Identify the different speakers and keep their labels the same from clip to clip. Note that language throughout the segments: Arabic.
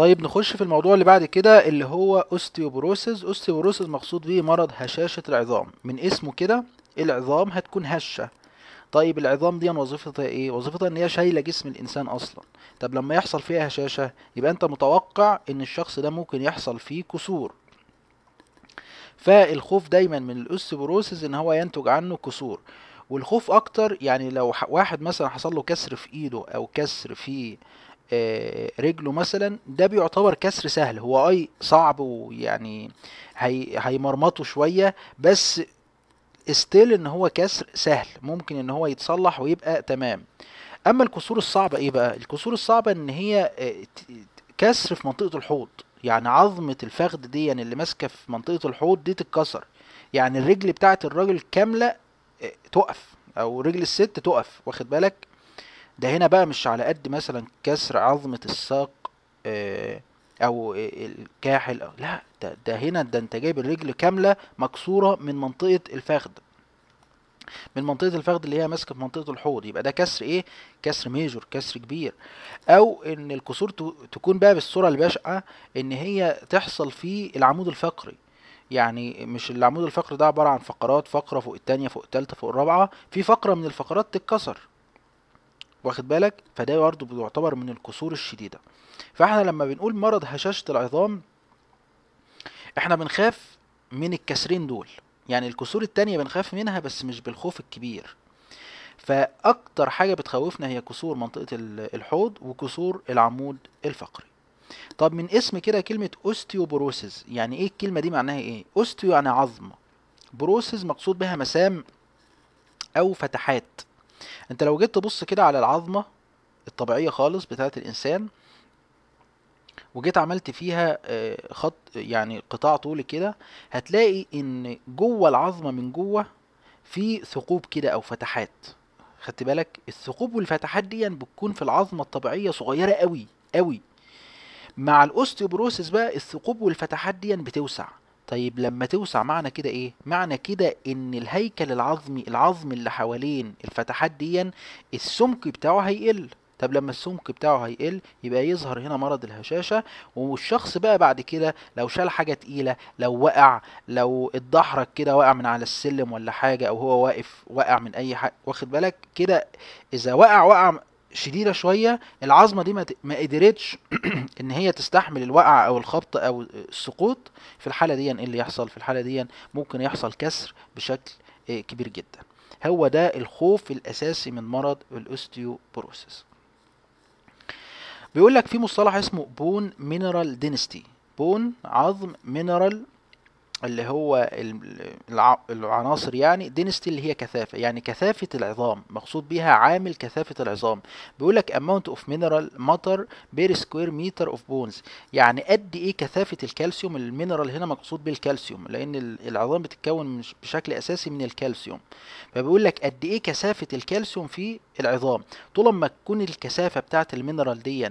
Speaker 1: طيب نخش في الموضوع اللي بعد كده اللي هو اوستيوبروسيس اوستيوبروسيس مقصود بيه مرض هشاشة العظام من اسمه كده العظام هتكون هشة طيب العظام دي وظيفتها ايه وظيفتها ان هي شايله جسم الانسان اصلا طب لما يحصل فيها هشاشه يبقى انت متوقع ان الشخص ده ممكن يحصل فيه كسور فالخوف دايما من الاوستيوبروسيس ان هو ينتج عنه كسور والخوف اكتر يعني لو واحد مثلا حصل له كسر في ايده او كسر في آه، رجله مثلا ده بيعتبر كسر سهل هو اي صعب ويعني هي هيمرمطه شويه بس استيل ان هو كسر سهل ممكن ان هو يتصلح ويبقى تمام اما الكسور الصعبه ايه بقى الكسور الصعبه ان هي آه، كسر في منطقه الحوض يعني عظمه الفخذ دي يعني اللي ماسكه في منطقه الحوض دي تتكسر يعني الرجل بتاعت الراجل كامله آه، تقف او رجل الست تقف واخد بالك ده هنا بقى مش على قد مثلا كسر عظمة الساق آه، او الكاحل لا ده, ده هنا ده انت جايب الرجل كاملة مكسورة من منطقة الفخذ من منطقة الفخذ اللي هي ماسكة في منطقة الحوض يبقى ده كسر ايه كسر ميجور كسر كبير او ان الكسور تكون بقى بالصورة البشعة ان هي تحصل في العمود الفقري يعني مش العمود الفقري ده عبارة عن فقرات فقرة فوق التانية فوق التالتة فوق الرابعة في فقرة من الفقرات تتكسر واخد بالك فده برضه بيعتبر من الكسور الشديده فاحنا لما بنقول مرض هشاشه العظام احنا بنخاف من الكسرين دول يعني الكسور التانية بنخاف منها بس مش بالخوف الكبير فاكتر حاجه بتخوفنا هي كسور منطقه الحوض وكسور العمود الفقري طب من اسم كده كلمه اوستيوبروسيس يعني ايه الكلمه دي معناها ايه اوستيو يعني عظم بروسيس مقصود بها مسام او فتحات انت لو جيت تبص كده على العظمه الطبيعيه خالص بتاعه الانسان وجيت عملت فيها آه، خط يعني قطاع طولي كده هتلاقي ان جوه العظمه من جوه في ثقوب كده او فتحات خدت بالك الثقوب والفتحات دي يعني بتكون في العظمه الطبيعيه صغيره قوي قوي مع الاوستيوبروسيس بقى الثقوب والفتحات دي يعني بتوسع طيب لما توسع معنى كده ايه معنى كده ان الهيكل العظمي العظم اللي حوالين الفتحات دي السمك بتاعه هيقل طب لما السمك بتاعه هيقل يبقى يظهر هنا مرض الهشاشه والشخص بقى بعد كده لو شال حاجه تقيله لو وقع لو اتدحرج كده وقع من على السلم ولا حاجه او هو واقف وقع من اي حاجه واخد بالك كده اذا وقع وقع شديده شويه العظمه دي ما قدرتش ان هي تستحمل الوقع او الخبط او السقوط في الحاله دي ايه اللي يحصل في الحاله دي ممكن يحصل كسر بشكل آه، كبير جدا هو ده الخوف الاساسي من مرض الاستيوبروسيس بيقول لك في مصطلح اسمه بون مينرال دينستي بون عظم مينرال اللي هو العناصر يعني دينستي اللي هي كثافة يعني كثافة العظام مقصود بيها عامل كثافة العظام بيقول لك اماونت اوف مينرال ماتر بير سكوير متر اوف بونز يعني قد ايه كثافة الكالسيوم المينرال هنا مقصود بالكالسيوم لان العظام بتتكون بشكل اساسي من الكالسيوم فبيقول لك قد ايه كثافة الكالسيوم في العظام طول ما تكون الكثافة بتاعة المينرال دي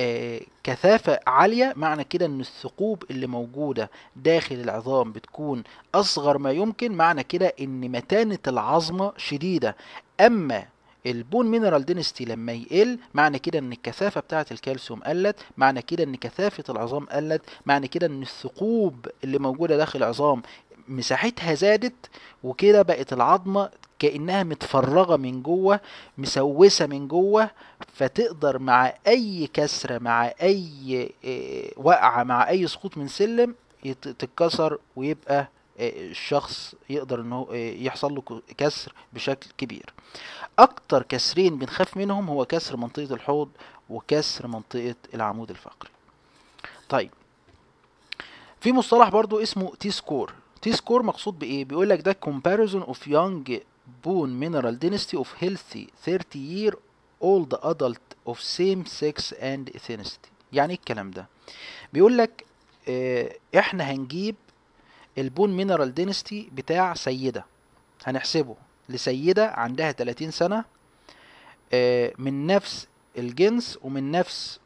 Speaker 1: آه، كثافة عالية معنى كده ان الثقوب اللي موجودة داخل العظام بتكون اصغر ما يمكن معنى كده ان متانة العظمة شديدة اما البون مينرال دينستي لما يقل معنى كده ان الكثافه بتاعه الكالسيوم قلت معنى كده ان كثافه العظام قلت معنى كده ان الثقوب اللي موجوده داخل العظام مساحتها زادت وكده بقت العظمة كأنها متفرغة من جوه مسوسة من جوه فتقدر مع أي كسرة مع أي آه، وقعة مع أي سقوط من سلم تتكسر ويبقى آه، الشخص يقدر انه آه، يحصل له كسر بشكل كبير اكتر كسرين بنخاف منهم هو كسر منطقة الحوض وكسر منطقة العمود الفقري طيب في مصطلح برضو اسمه تي سكور تي سكور مقصود بايه بيقول لك ده comparison of young bone mineral density of healthy 30 يير old adult of same sex and ethnicity يعني ايه الكلام ده بيقول لك اه احنا هنجيب البون مينرال دينستي بتاع سيده هنحسبه لسيده عندها 30 سنه اه من نفس الجنس ومن نفس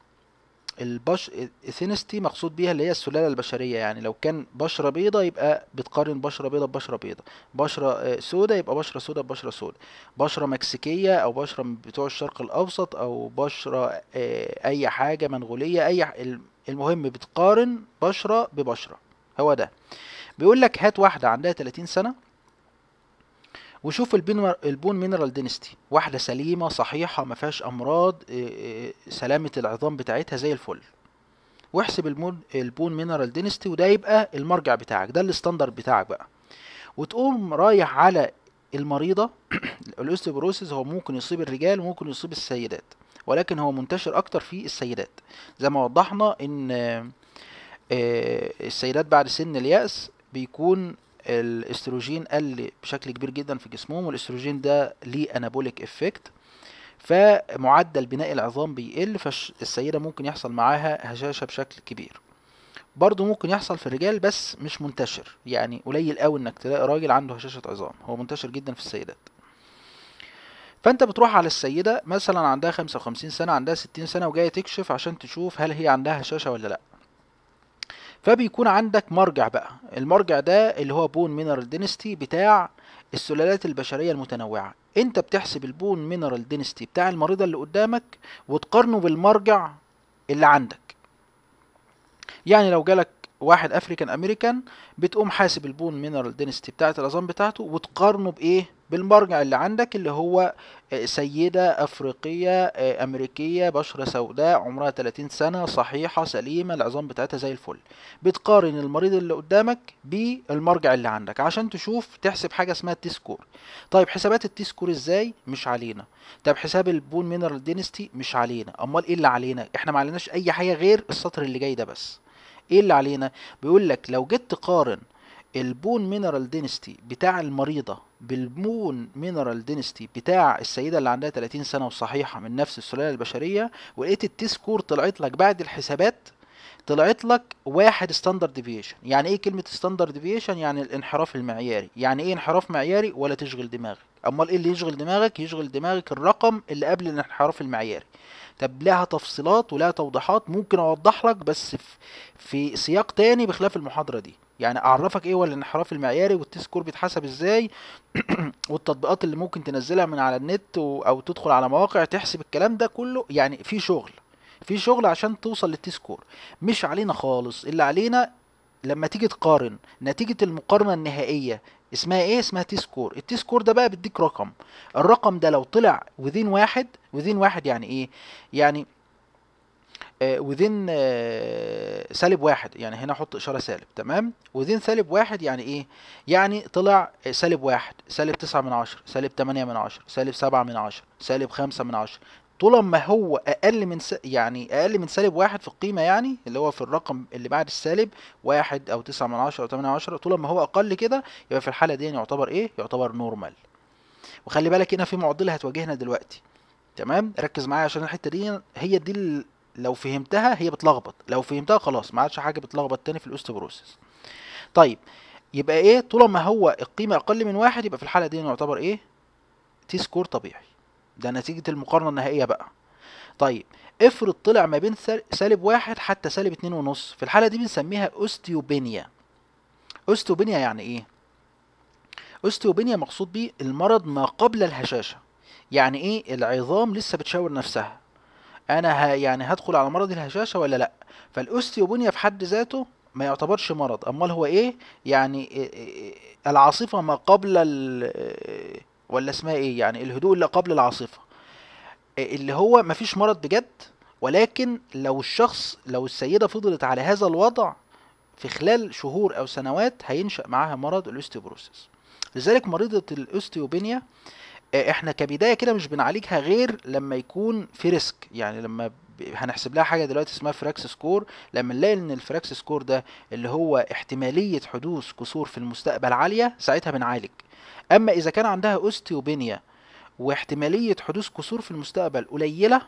Speaker 1: البش اثينستي مقصود بيها اللي هي السلاله البشريه يعني لو كان بشره بيضة يبقى بتقارن بشره بيضة ببشره بيضة بشره آه، سودة يبقى بشره سودة ببشره سودة بشره مكسيكيه او بشره بتوع الشرق الاوسط او بشره آه، اي حاجه منغوليه اي المهم بتقارن بشره ببشره هو ده بيقول لك هات واحده عندها 30 سنه وشوف البون مينرال دينستي واحده سليمه صحيحه ما فيهاش امراض آه، آه، سلامه العظام بتاعتها زي الفل واحسب البون, البون مينرال دينستي وده يبقى المرجع بتاعك ده الستاندرد بتاعك بقى وتقوم رايح على المريضه الاوستيوبروسيس هو ممكن يصيب الرجال وممكن يصيب السيدات ولكن هو منتشر اكتر في السيدات زي ما وضحنا ان آه، السيدات بعد سن اليأس بيكون الاستروجين قل بشكل كبير جدا في جسمهم والاستروجين ده ليه انابوليك افكت فمعدل بناء العظام بيقل فالسيدة ممكن يحصل معاها هشاشة بشكل كبير برضه ممكن يحصل في الرجال بس مش منتشر يعني قليل قوي انك تلاقي راجل عنده هشاشة عظام هو منتشر جدا في السيدات فانت بتروح على السيدة مثلا عندها خمسة وخمسين سنة عندها ستين سنة وجاية تكشف عشان تشوف هل هي عندها هشاشة ولا لأ فبيكون عندك مرجع بقى المرجع ده اللي هو بون مينرال دينستي بتاع السلالات البشرية المتنوعة انت بتحسب البون مينرال دينستي بتاع المريضة اللي قدامك وتقارنه بالمرجع اللي عندك يعني لو جالك واحد افريكان امريكان بتقوم حاسب البون مينرال دينستي بتاعت العظام بتاعته وتقارنه بايه بالمرجع اللي عندك اللي هو آه، سيدة أفريقية آه، أمريكية بشرة سوداء عمرها 30 سنة صحيحة سليمة العظام بتاعتها زي الفل بتقارن المريض اللي قدامك بالمرجع اللي عندك عشان تشوف تحسب حاجة اسمها التسكور طيب حسابات التسكور ازاي مش علينا طب حساب البون مينرال دينستي مش علينا امال ايه اللي علينا احنا ما عليناش اي حاجة غير السطر اللي جاي ده بس ايه اللي علينا بيقول لك لو جيت تقارن البون مينرال دينستي بتاع المريضة بالبون مينرال دينستي بتاع السيدة اللي عندها 30 سنة وصحيحة من نفس السلالة البشرية ولقيت التسكور طلعت لك بعد الحسابات طلعت لك واحد ستاندرد ديفيشن يعني ايه كلمة ستاندرد ديفيشن يعني الانحراف المعياري يعني ايه انحراف معياري ولا تشغل دماغك امال ايه اللي يشغل دماغك يشغل دماغك الرقم اللي قبل الانحراف المعياري طب لها تفصيلات ولها توضيحات ممكن اوضح لك بس في سياق تاني بخلاف المحاضرة دي يعني اعرفك ايه هو الانحراف المعياري والتسكور بيتحسب ازاي والتطبيقات اللي ممكن تنزلها من على النت او تدخل على مواقع تحسب الكلام ده كله يعني في شغل في شغل عشان توصل للتسكور مش علينا خالص اللي علينا لما تيجي تقارن نتيجة المقارنة النهائية اسمها ايه اسمها تي سكور التي سكور ده بقى بيديك رقم الرقم ده لو طلع وذين واحد وذين واحد يعني ايه يعني وذين آه، آه، سالب واحد يعني هنا احط اشاره سالب تمام وذين سالب واحد يعني ايه يعني طلع آه، سالب واحد سالب تسعة من عشرة سالب تمانية من عشرة سالب سبعة من عشرة سالب خمسة من عشرة طول ما هو اقل من س... يعني اقل من سالب واحد في القيمه يعني اللي هو في الرقم اللي بعد السالب واحد او تسعة من عشرة او تمانية عشرة طول ما هو اقل كده يبقى في الحاله دي يعتبر ايه يعتبر نورمال وخلي بالك هنا في معضله هتواجهنا دلوقتي تمام ركز معايا عشان الحته دي هي دي لو فهمتها هي بتلخبط لو فهمتها خلاص ما عادش حاجه بتلخبط تاني في الاوست بروسس طيب يبقى ايه طول ما هو القيمه اقل من واحد يبقى في الحاله دي نعتبر ايه تي سكور طبيعي ده نتيجه المقارنه النهائيه بقى طيب افرض طلع ما بين سالب واحد حتى سالب اتنين ونص في الحاله دي بنسميها اوستيوبينيا اوستيوبينيا يعني ايه اوستيوبينيا مقصود بيه المرض ما قبل الهشاشه يعني ايه العظام لسه بتشاور نفسها انا ه... يعني هدخل على مرض الهشاشه ولا لا فالاوستيوبونيا في حد ذاته ما يعتبرش مرض امال هو ايه يعني العاصفه ما قبل ال... ولا اسمها ايه يعني الهدوء اللي قبل العاصفه اللي هو ما فيش مرض بجد ولكن لو الشخص لو السيده فضلت على هذا الوضع في خلال شهور او سنوات هينشا معاها مرض الاوستيوبروسيس لذلك مريضه الاوستيوبينيا آه احنا كبدايه كده مش بنعالجها غير لما يكون في ريسك يعني لما هنحسب لها حاجه دلوقتي اسمها فراكس سكور لما نلاقي ان الفراكس سكور ده اللي هو احتماليه حدوث كسور في المستقبل عاليه ساعتها بنعالج اما اذا كان عندها اوستيوبينيا واحتماليه حدوث كسور في المستقبل قليله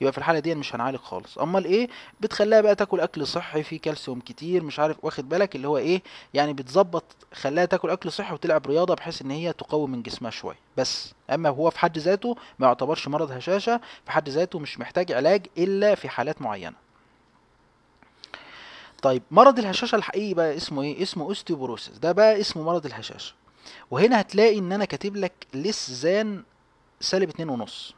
Speaker 1: يبقى في الحاله دي مش هنعالج خالص امال ايه بتخليها بقى تاكل اكل صحي فيه كالسيوم كتير مش عارف واخد بالك اللي هو ايه يعني بتظبط خلاها تاكل اكل صحي وتلعب رياضه بحيث ان هي تقوي من جسمها شويه بس اما هو في حد ذاته ما يعتبرش مرض هشاشه في حد ذاته مش محتاج علاج الا في حالات معينه طيب مرض الهشاشه الحقيقي بقى اسمه ايه اسمه اوستيوبوروسيس ده بقى اسمه مرض الهشاشه وهنا هتلاقي ان انا كاتب لك لسزان سالب اتنين ونص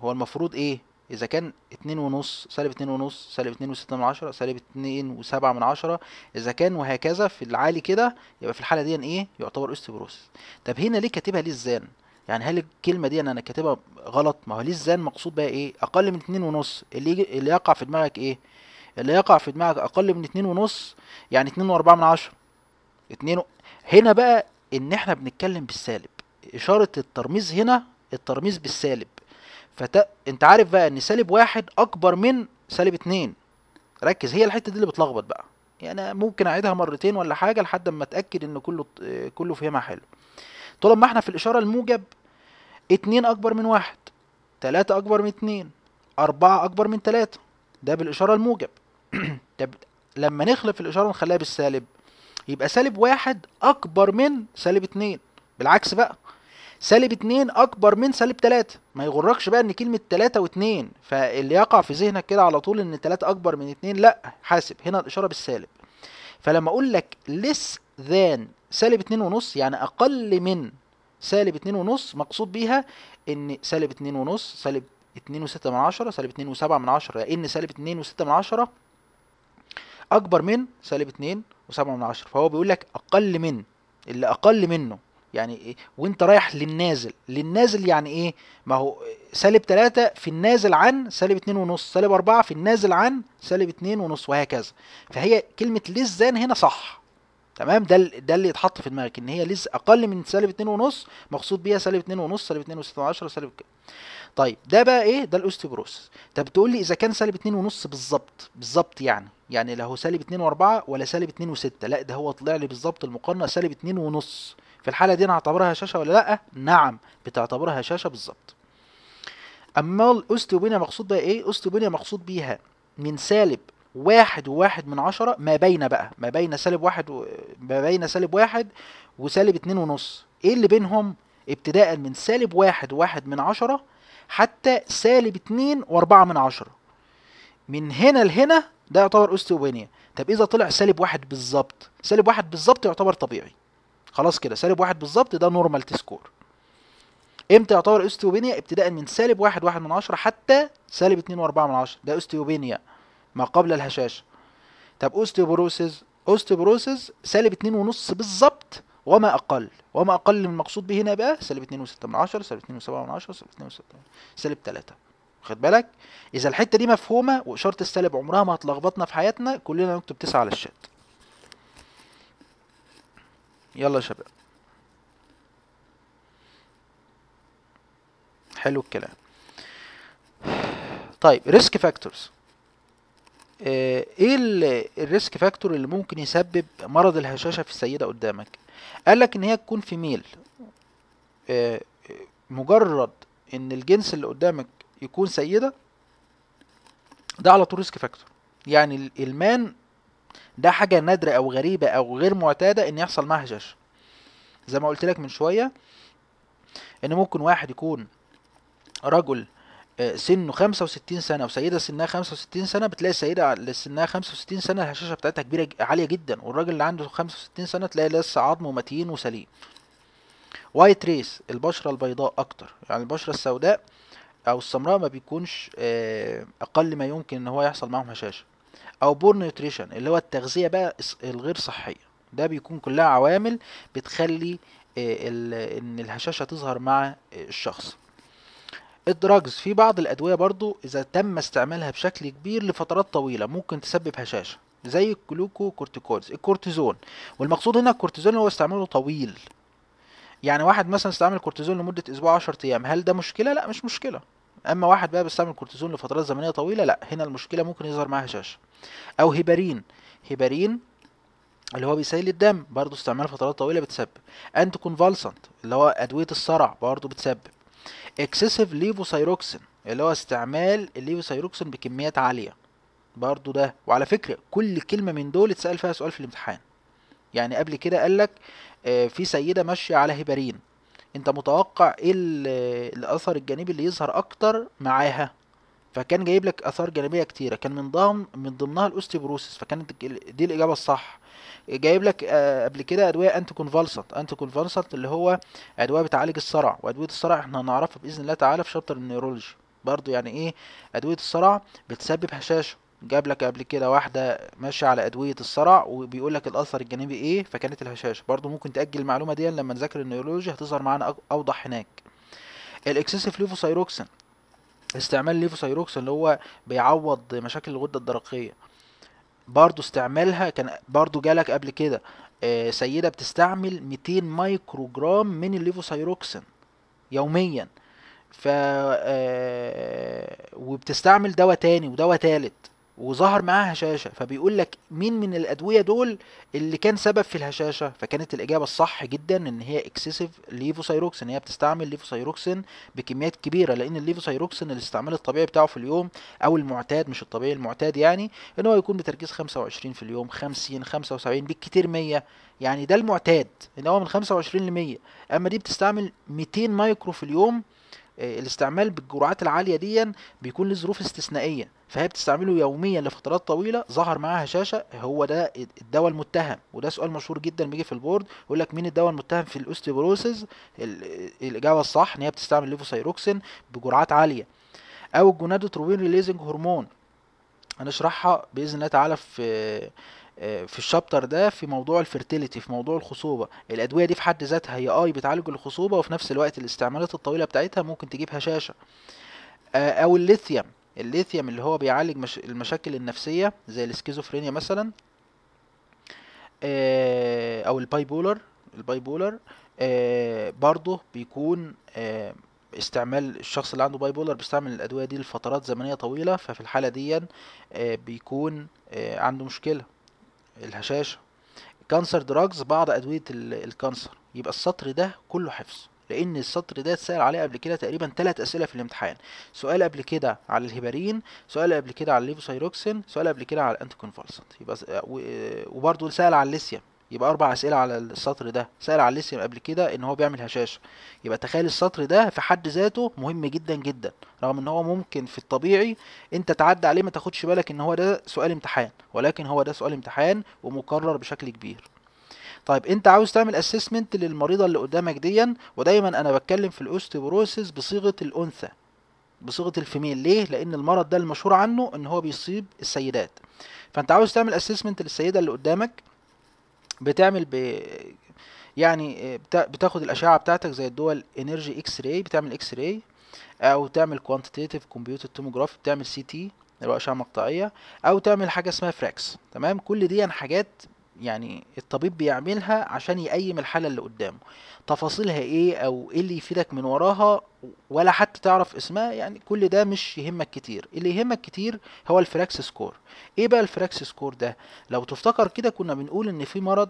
Speaker 1: هو المفروض ايه اذا كان اتنين ونص سالب اتنين ونص سالب اتنين وستة من عشرة سالب اتنين وسبعة من عشرة اذا كان وهكذا في العالي كده يبقى في الحالة دي ايه يعتبر استبروس طب هنا ليه كاتبها ليه الزان يعني هل الكلمة دي انا كاتبها غلط ما هو ليه الزان مقصود بقى ايه اقل من اتنين ونص اللي, يجي اللي يقع في دماغك ايه اللي يقع في دماغك اقل من اتنين ونص يعني اتنين واربعة من عشرة اتنين و... هنا بقى ان احنا بنتكلم بالسالب اشارة الترميز هنا الترميز بالسالب فت... انت عارف بقى ان سالب واحد اكبر من سالب اتنين ركز هي الحته دي اللي بتلخبط بقى يعني ممكن اعيدها مرتين ولا حاجه لحد اما اتاكد ان كله كله فهمها حلو طول ما احنا في الاشاره الموجب اتنين اكبر من واحد تلاتة اكبر من اتنين اربعة اكبر من تلاتة ده بالاشاره الموجب طب لما نخلف الاشاره ونخليها بالسالب يبقى سالب واحد اكبر من سالب اتنين بالعكس بقى سالب 2 اكبر من سالب 3 ما يغركش بقى ان كلمه 3 و2 فاللي يقع في ذهنك كده على طول ان 3 اكبر من 2 لا حاسب هنا الاشاره بالسالب فلما اقول لك less than سالب 2 ونص يعني اقل من سالب 2 ونص مقصود بيها ان سالب 2 ونص سالب 2 و6 من 10 سالب 2 و7 من 10 لان سالب 2 و6 من 10 اكبر من سالب 2 و7 من 10 فهو بيقول لك اقل من اللي اقل منه يعني ايه وانت رايح للنازل للنازل يعني ايه ما هو سالب 3 في النازل عن سالب 2 ونص سالب 4 في النازل عن سالب 2 ونص وهكذا فهي كلمه للزان هنا صح تمام ده ده اللي يتحط في دماغك ان هي لز اقل من سالب 2 ونص مقصود بيها سالب 2 ونص سالب 2 وستة عشرة سالب كده طيب ده بقى ايه ده الاوستيوبروسس طب تقول لي اذا كان سالب 2 ونص بالظبط بالظبط يعني يعني لا هو سالب 2 و4 ولا سالب 2 و6 لا ده هو طلع لي بالظبط المقارنه سالب 2 ونص في الحالة دي أنا شاشة ولا لأ؟ نعم بتعتبرها شاشة بالظبط. أما الأوستيوبينيا مقصود بقى إيه؟ أوستيوبينيا مقصود بيها من سالب واحد وواحد من عشرة ما بين بقى ما بين سالب واحد و... ما بين سالب واحد وسالب اتنين ونص ايه اللي بينهم ابتداء من سالب واحد وواحد من عشرة حتى سالب اتنين واربعة من عشرة من هنا لهنا ده يعتبر اوستيوبينيا طب اذا طلع سالب واحد بالظبط سالب واحد بالظبط يعتبر طبيعي خلاص كده سالب واحد بالظبط ده نورمال تسكور امتى يعتبر استيوبينيا ابتداء من سالب واحد واحد من عشرة حتى سالب اتنين واربعة من عشرة ده استيوبينيا ما قبل الهشاشة طب اوستيوبروسيس اوستيوبروسيس سالب اتنين ونص بالظبط وما اقل وما اقل من المقصود به هنا بقى سالب اتنين وستة من عشرة سالب اتنين وسبعة من عشرة سالب اتنين وستة سالب تلاتة واخد بالك اذا الحته دي مفهومه واشاره السالب عمرها ما هتلخبطنا في حياتنا كلنا نكتب تسعة على الشات يلا يا شباب حلو الكلام طيب ريسك فاكتورز آه، ايه الريسك فاكتور اللي ممكن يسبب مرض الهشاشه في السيده قدامك قال لك ان هي تكون في ميل آه، مجرد ان الجنس اللي قدامك يكون سيده ده على طول ريسك فاكتور يعني المان ده حاجة نادرة أو غريبة أو غير معتادة إن يحصل معاها هشاشة زي ما قلت لك من شوية إن ممكن واحد يكون رجل آه، سنه 65 سنة وسيدة سنها 65 سنة بتلاقي السيدة اللي سنها 65 سنة الهشاشة بتاعتها كبيرة عالية جدا والراجل اللي عنده 65 سنة تلاقي لسه عظمه متين وسليم وايت ريس البشرة البيضاء أكتر يعني البشرة السوداء أو السمراء ما بيكونش آه، أقل ما يمكن إن هو يحصل معاهم هشاشة او بور نيوتريشن اللي هو التغذيه بقى الغير صحيه ده بيكون كلها عوامل بتخلي آه، ان الهشاشه تظهر مع آه، الشخص الدراجز في بعض الادويه برضو اذا تم استعمالها بشكل كبير لفترات طويله ممكن تسبب هشاشه زي الكلوكو كورتيكويدز الكورتيزون والمقصود هنا الكورتيزون هو استعماله طويل يعني واحد مثلا استعمل كورتيزون لمده اسبوع 10 ايام هل ده مشكله لا مش مشكله اما واحد بقى بيستعمل كورتيزون لفترات زمنيه طويله لا هنا المشكله ممكن يظهر معاها هشاشه او هيبارين هيبارين اللي هو بيسيل الدم برضه استعمال فترات طويله بتسبب انت كونفالسنت اللي هو ادويه الصرع برضه بتسبب اكسسيف ليفوسيروكسين اللي هو استعمال الليفوسيروكسين بكميات عاليه برضه ده وعلى فكره كل كلمه من دول اتسال فيها سؤال في الامتحان يعني قبل كده قال لك آه، في سيده ماشيه على هيبارين انت متوقع ايه الاثر الجانبي اللي يظهر اكتر معاها فكان جايب لك اثار جانبيه كتيره كان من ضمن من ضمنها الاوستيبروسيس فكانت دي الاجابه الصح جايب لك آه، قبل كده ادويه انت كونفالسنت انت كونفالسنت اللي هو ادويه بتعالج الصرع وادويه الصرع احنا هنعرفها باذن الله تعالى في شابتر النيورولوجي برضو يعني ايه ادويه الصرع بتسبب هشاشه جاب لك قبل كده واحده ماشيه على ادويه الصرع وبيقول لك الاثر الجانبي ايه فكانت الهشاشه برضو ممكن تاجل المعلومه دي لما نذاكر النيورولوجيا هتظهر معانا اوضح هناك الاكسسيف ليفوسايروكسين استعمال ليفوسايروكسين اللي هو بيعوض مشاكل الغده الدرقيه برضو استعمالها كان برضو جالك قبل كده آه، سيده بتستعمل 200 مايكرو جرام من الليفوسايروكسين يوميا ف آه، وبتستعمل دواء تاني ودواء تالت وظهر معاه هشاشه فبيقول لك مين من الادويه دول اللي كان سبب في الهشاشه فكانت الاجابه الصح جدا ان هي اكسسيف ليفوسايروكسين هي بتستعمل ليفوسايروكسين بكميات كبيره لان الليفوسايروكسين الاستعمال الطبيعي بتاعه في اليوم او المعتاد مش الطبيعي المعتاد يعني ان هو يكون بتركيز 25 في اليوم 50 75 بالكتير 100 يعني ده المعتاد ان هو من 25 ل 100 اما دي بتستعمل 200 مايكرو في اليوم آه، الاستعمال بالجرعات العاليه دي بيكون لظروف استثنائيه فهي بتستعمله يوميا لفترات طويله ظهر معاها هشاشه هو ده الدواء المتهم وده سؤال مشهور جدا بيجي في البورد يقول لك مين الدواء المتهم في الاوستيبروسيس الاجابه الصح ان هي بتستعمل ليفوسيروكسين بجرعات عاليه او الجونادوتروبين ريليزنج هرمون هنشرحها باذن الله تعالى في آه، في الشابتر ده في موضوع الفيرتيليتي في موضوع الخصوبه الادويه دي في حد ذاتها هي اي بتعالج الخصوبه وفي نفس الوقت الاستعمالات الطويله بتاعتها ممكن تجيب هشاشه آه، او الليثيوم الليثيوم اللي هو بيعالج مش... المشاكل النفسيه زي السكيزوفرينيا مثلا آه، او الباي بولر الباي بولر برضه بيكون استعمال الشخص اللي عنده باي بولر بيستعمل الادويه دي لفترات زمنيه طويله ففي الحاله دي بيكون عنده مشكله الهشاشة كانسر دراجز بعض أدوية الكانسر يبقى السطر ده كله حفظ لأن السطر ده اتسأل عليه قبل كده تقريبا ثلاث أسئلة في الامتحان سؤال قبل كده على الهيبارين سؤال قبل كده على الليفوسيروكسين سؤال قبل كده على الأنتي يبقى وبرضه سأل على الليثيوم يبقى اربع اسئله على السطر ده سال على الاسم قبل كده ان هو بيعمل هشاشه يبقى تخيل السطر ده في حد ذاته مهم جدا جدا رغم ان هو ممكن في الطبيعي انت تعدي عليه ما تاخدش بالك ان هو ده سؤال امتحان ولكن هو ده سؤال امتحان ومكرر بشكل كبير طيب انت عاوز تعمل اسسمنت للمريضه اللي قدامك ديا ودايما انا بتكلم في الاوستيوبروسيس بصيغه الانثى بصيغه الفيميل ليه لان المرض ده المشهور عنه ان هو بيصيب السيدات فانت عاوز تعمل اسسمنت للسيده اللي قدامك بتعمل ب يعني آه، بتاخد الاشعه بتاعتك زي الدول انرجي اكس راي بتعمل اكس راي او تعمل كوانتيتيف كمبيوتر توموجرافي بتعمل سي تي اللي هو اشعه مقطعيه او تعمل حاجه اسمها فراكس تمام كل دي يعني حاجات يعني الطبيب بيعملها عشان يقيم الحالة اللي قدامه تفاصيلها ايه او ايه اللي يفيدك من وراها ولا حتى تعرف اسمها يعني كل ده مش يهمك كتير اللي يهمك كتير هو الفراكس سكور ايه بقى الفراكس سكور ده لو تفتكر كده كنا بنقول ان في مرض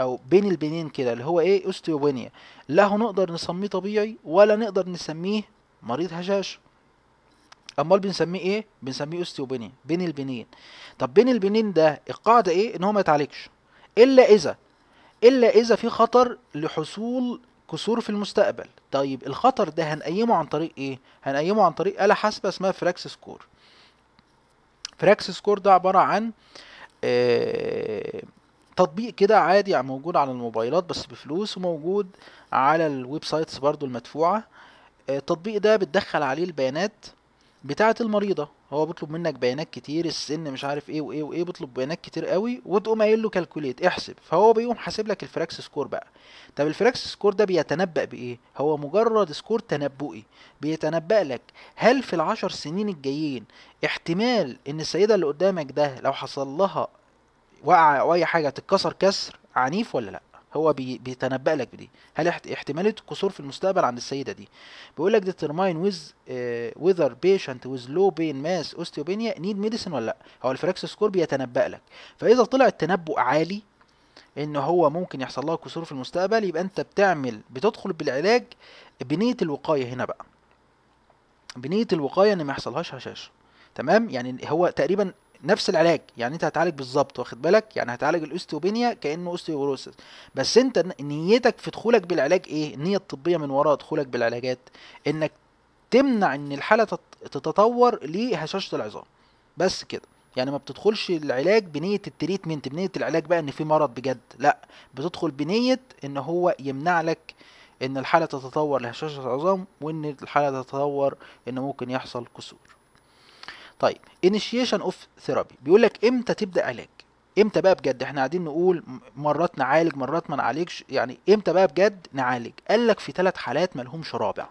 Speaker 1: او بين البنين كده اللي هو ايه استيوبينيا لا هنقدر نسميه طبيعي ولا نقدر نسميه مريض هشاشه امال بنسميه ايه بنسميه استيوبينيا بين البنين طب بين البنين ده القاعده ايه ان هو ما يتعالجش الا اذا الا اذا في خطر لحصول كسور في المستقبل طيب الخطر ده هنقيمه عن طريق ايه هنقيمه عن طريق آلة حاسبة اسمها فراكس سكور فراكس سكور ده عبارة عن آه تطبيق كده عادي يعني موجود على الموبايلات بس بفلوس وموجود على الويب سايتس برضو المدفوعة آه، التطبيق ده بتدخل عليه البيانات بتاعه المريضه هو بيطلب منك بيانات كتير السن مش عارف ايه وايه وايه بيطلب بيانات كتير قوي وتقوم قايل له كالكوليت احسب فهو بيقوم حاسب لك الفراكس سكور بقى طب الفراكس سكور ده بيتنبأ بايه هو مجرد سكور تنبؤي بيتنبأ لك هل في العشر سنين الجايين احتمال ان السيده اللي قدامك ده لو حصل لها وقع او اي حاجه تتكسر كسر عنيف ولا لا هو بيتنبأ لك بدي هل احتمالية قصور في المستقبل عند السيدة دي بيقول لك determine ويز uh, آه، whether patient with low pain mass نيد need medicine ولا لا هو الفراكس سكور بيتنبأ لك فإذا طلع التنبؤ عالي ان هو ممكن يحصل لها كسور في المستقبل يبقى انت بتعمل بتدخل بالعلاج بنيه الوقايه هنا بقى بنيه الوقايه ان ما يحصلهاش هشاشه تمام يعني هو تقريبا نفس العلاج يعني انت هتعالج بالظبط واخد بالك يعني هتعالج الاوستيوبينيا كانه اوستيوبروسس بس انت نيتك في دخولك بالعلاج ايه النيه الطبيه من وراء دخولك بالعلاجات انك تمنع ان الحاله تتطور لهشاشه العظام بس كده يعني ما بتدخلش العلاج بنية التريتمنت بنية العلاج بقى ان في مرض بجد لا بتدخل بنية ان هو يمنع لك ان الحالة تتطور لهشاشة العظام وان الحالة تتطور ان ممكن يحصل كسور طيب انيشيشن اوف ثيرابي بيقول لك امتى تبدا علاج امتى بقى بجد احنا قاعدين نقول مرات نعالج مرات ما نعالجش يعني امتى بقى بجد نعالج قال لك في ثلاث حالات ملهمش رابع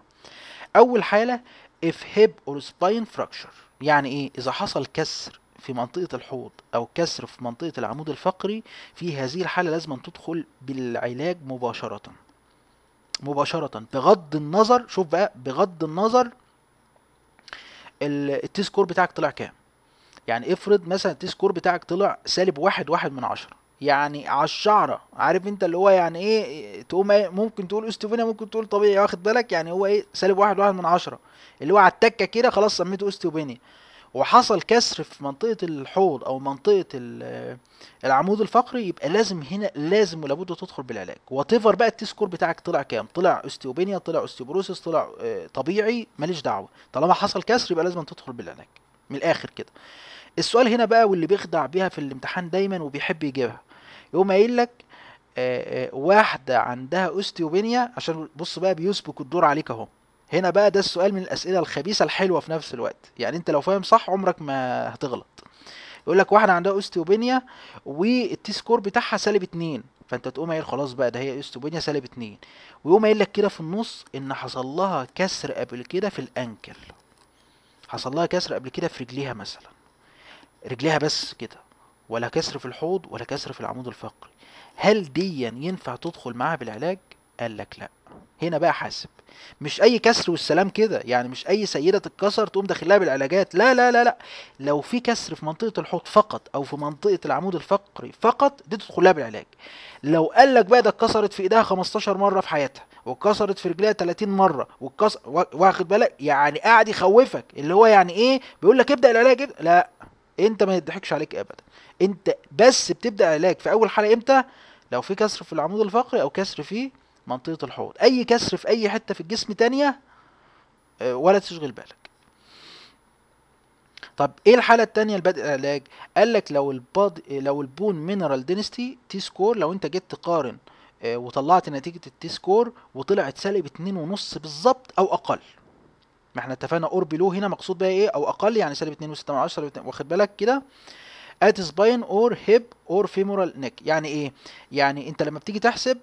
Speaker 1: اول حاله if hip or spine fracture يعني ايه اذا حصل كسر في منطقة الحوض أو كسر في منطقة العمود الفقري في هذه الحالة لازم تدخل بالعلاج مباشرة مباشرة بغض النظر شوف بقى بغض النظر التي سكور بتاعك طلع كام يعني افرض مثلا التي سكور بتاعك طلع سالب واحد واحد من عشرة يعني على الشعره عارف انت اللي هو يعني ايه تقوم ايه ممكن تقول استوفينيا ممكن تقول طبيعي واخد بالك يعني هو ايه سالب واحد واحد من عشرة اللي هو على التكه كده خلاص سميته استوفينيا وحصل كسر في منطقه الحوض او منطقه العمود الفقري يبقى لازم هنا لازم ولابد تدخل بالعلاج وات ايفر بقى التي سكور بتاعك طلع كام طلع استيوبينيا طلع استيوبروسيس طلع آه، طبيعي ماليش دعوه طالما حصل كسر يبقى لازم تدخل بالعلاج من الاخر كده السؤال هنا بقى واللي بيخدع بيها في الامتحان دايما وبيحب يجيبها يقوم قايل لك آه، آه، واحده عندها اوستيوبينيا عشان بص بقى بيسبك الدور عليك اهو هنا بقى ده السؤال من الاسئله الخبيثه الحلوه في نفس الوقت يعني انت لو فاهم صح عمرك ما هتغلط يقول لك واحده عندها اوستيوبينيا والتي سكور بتاعها سالب 2 فانت تقوم قايل خلاص بقى ده هي اوستيوبينيا سالب 2 ويقوم قايل لك كده في النص ان حصل لها كسر قبل كده في الانكل حصل لها كسر قبل كده في رجليها مثلا رجليها بس كده ولا كسر في الحوض ولا كسر في العمود الفقري هل ديا ينفع تدخل معاها بالعلاج قال لك لا هنا بقى حاسب مش اي كسر والسلام كده يعني مش اي سيده تتكسر تقوم داخلها بالعلاجات لا لا لا لا لو في كسر في منطقه الحوض فقط او في منطقه العمود الفقري فقط دي تدخلها بالعلاج لو قال لك بقى ده اتكسرت في ايدها 15 مره في حياتها واتكسرت في رجليها 30 مره واتكسر واخد بالك يعني قاعد يخوفك اللي هو يعني ايه بيقول لك ابدا العلاج ابدأ. لا انت ما يضحكش عليك ابدا انت بس بتبدا علاج في اول حاله امتى لو في كسر في العمود الفقري او كسر فيه منطقه الحوض اي كسر في اي حته في الجسم تانية آه، ولا تشغل بالك طب ايه الحاله التانية لبدء العلاج قال لك لو البض... لو البون مينرال دينستي تي سكور لو انت جيت تقارن آه، وطلعت نتيجه التي سكور وطلعت سالب 2.5 بالظبط او اقل ما احنا اتفقنا اوربي لو هنا مقصود بقى ايه او اقل يعني سالب 2.6 واخد بالك كده ات سباين اور هيب اور فيمورال نيك يعني ايه يعني انت لما بتيجي تحسب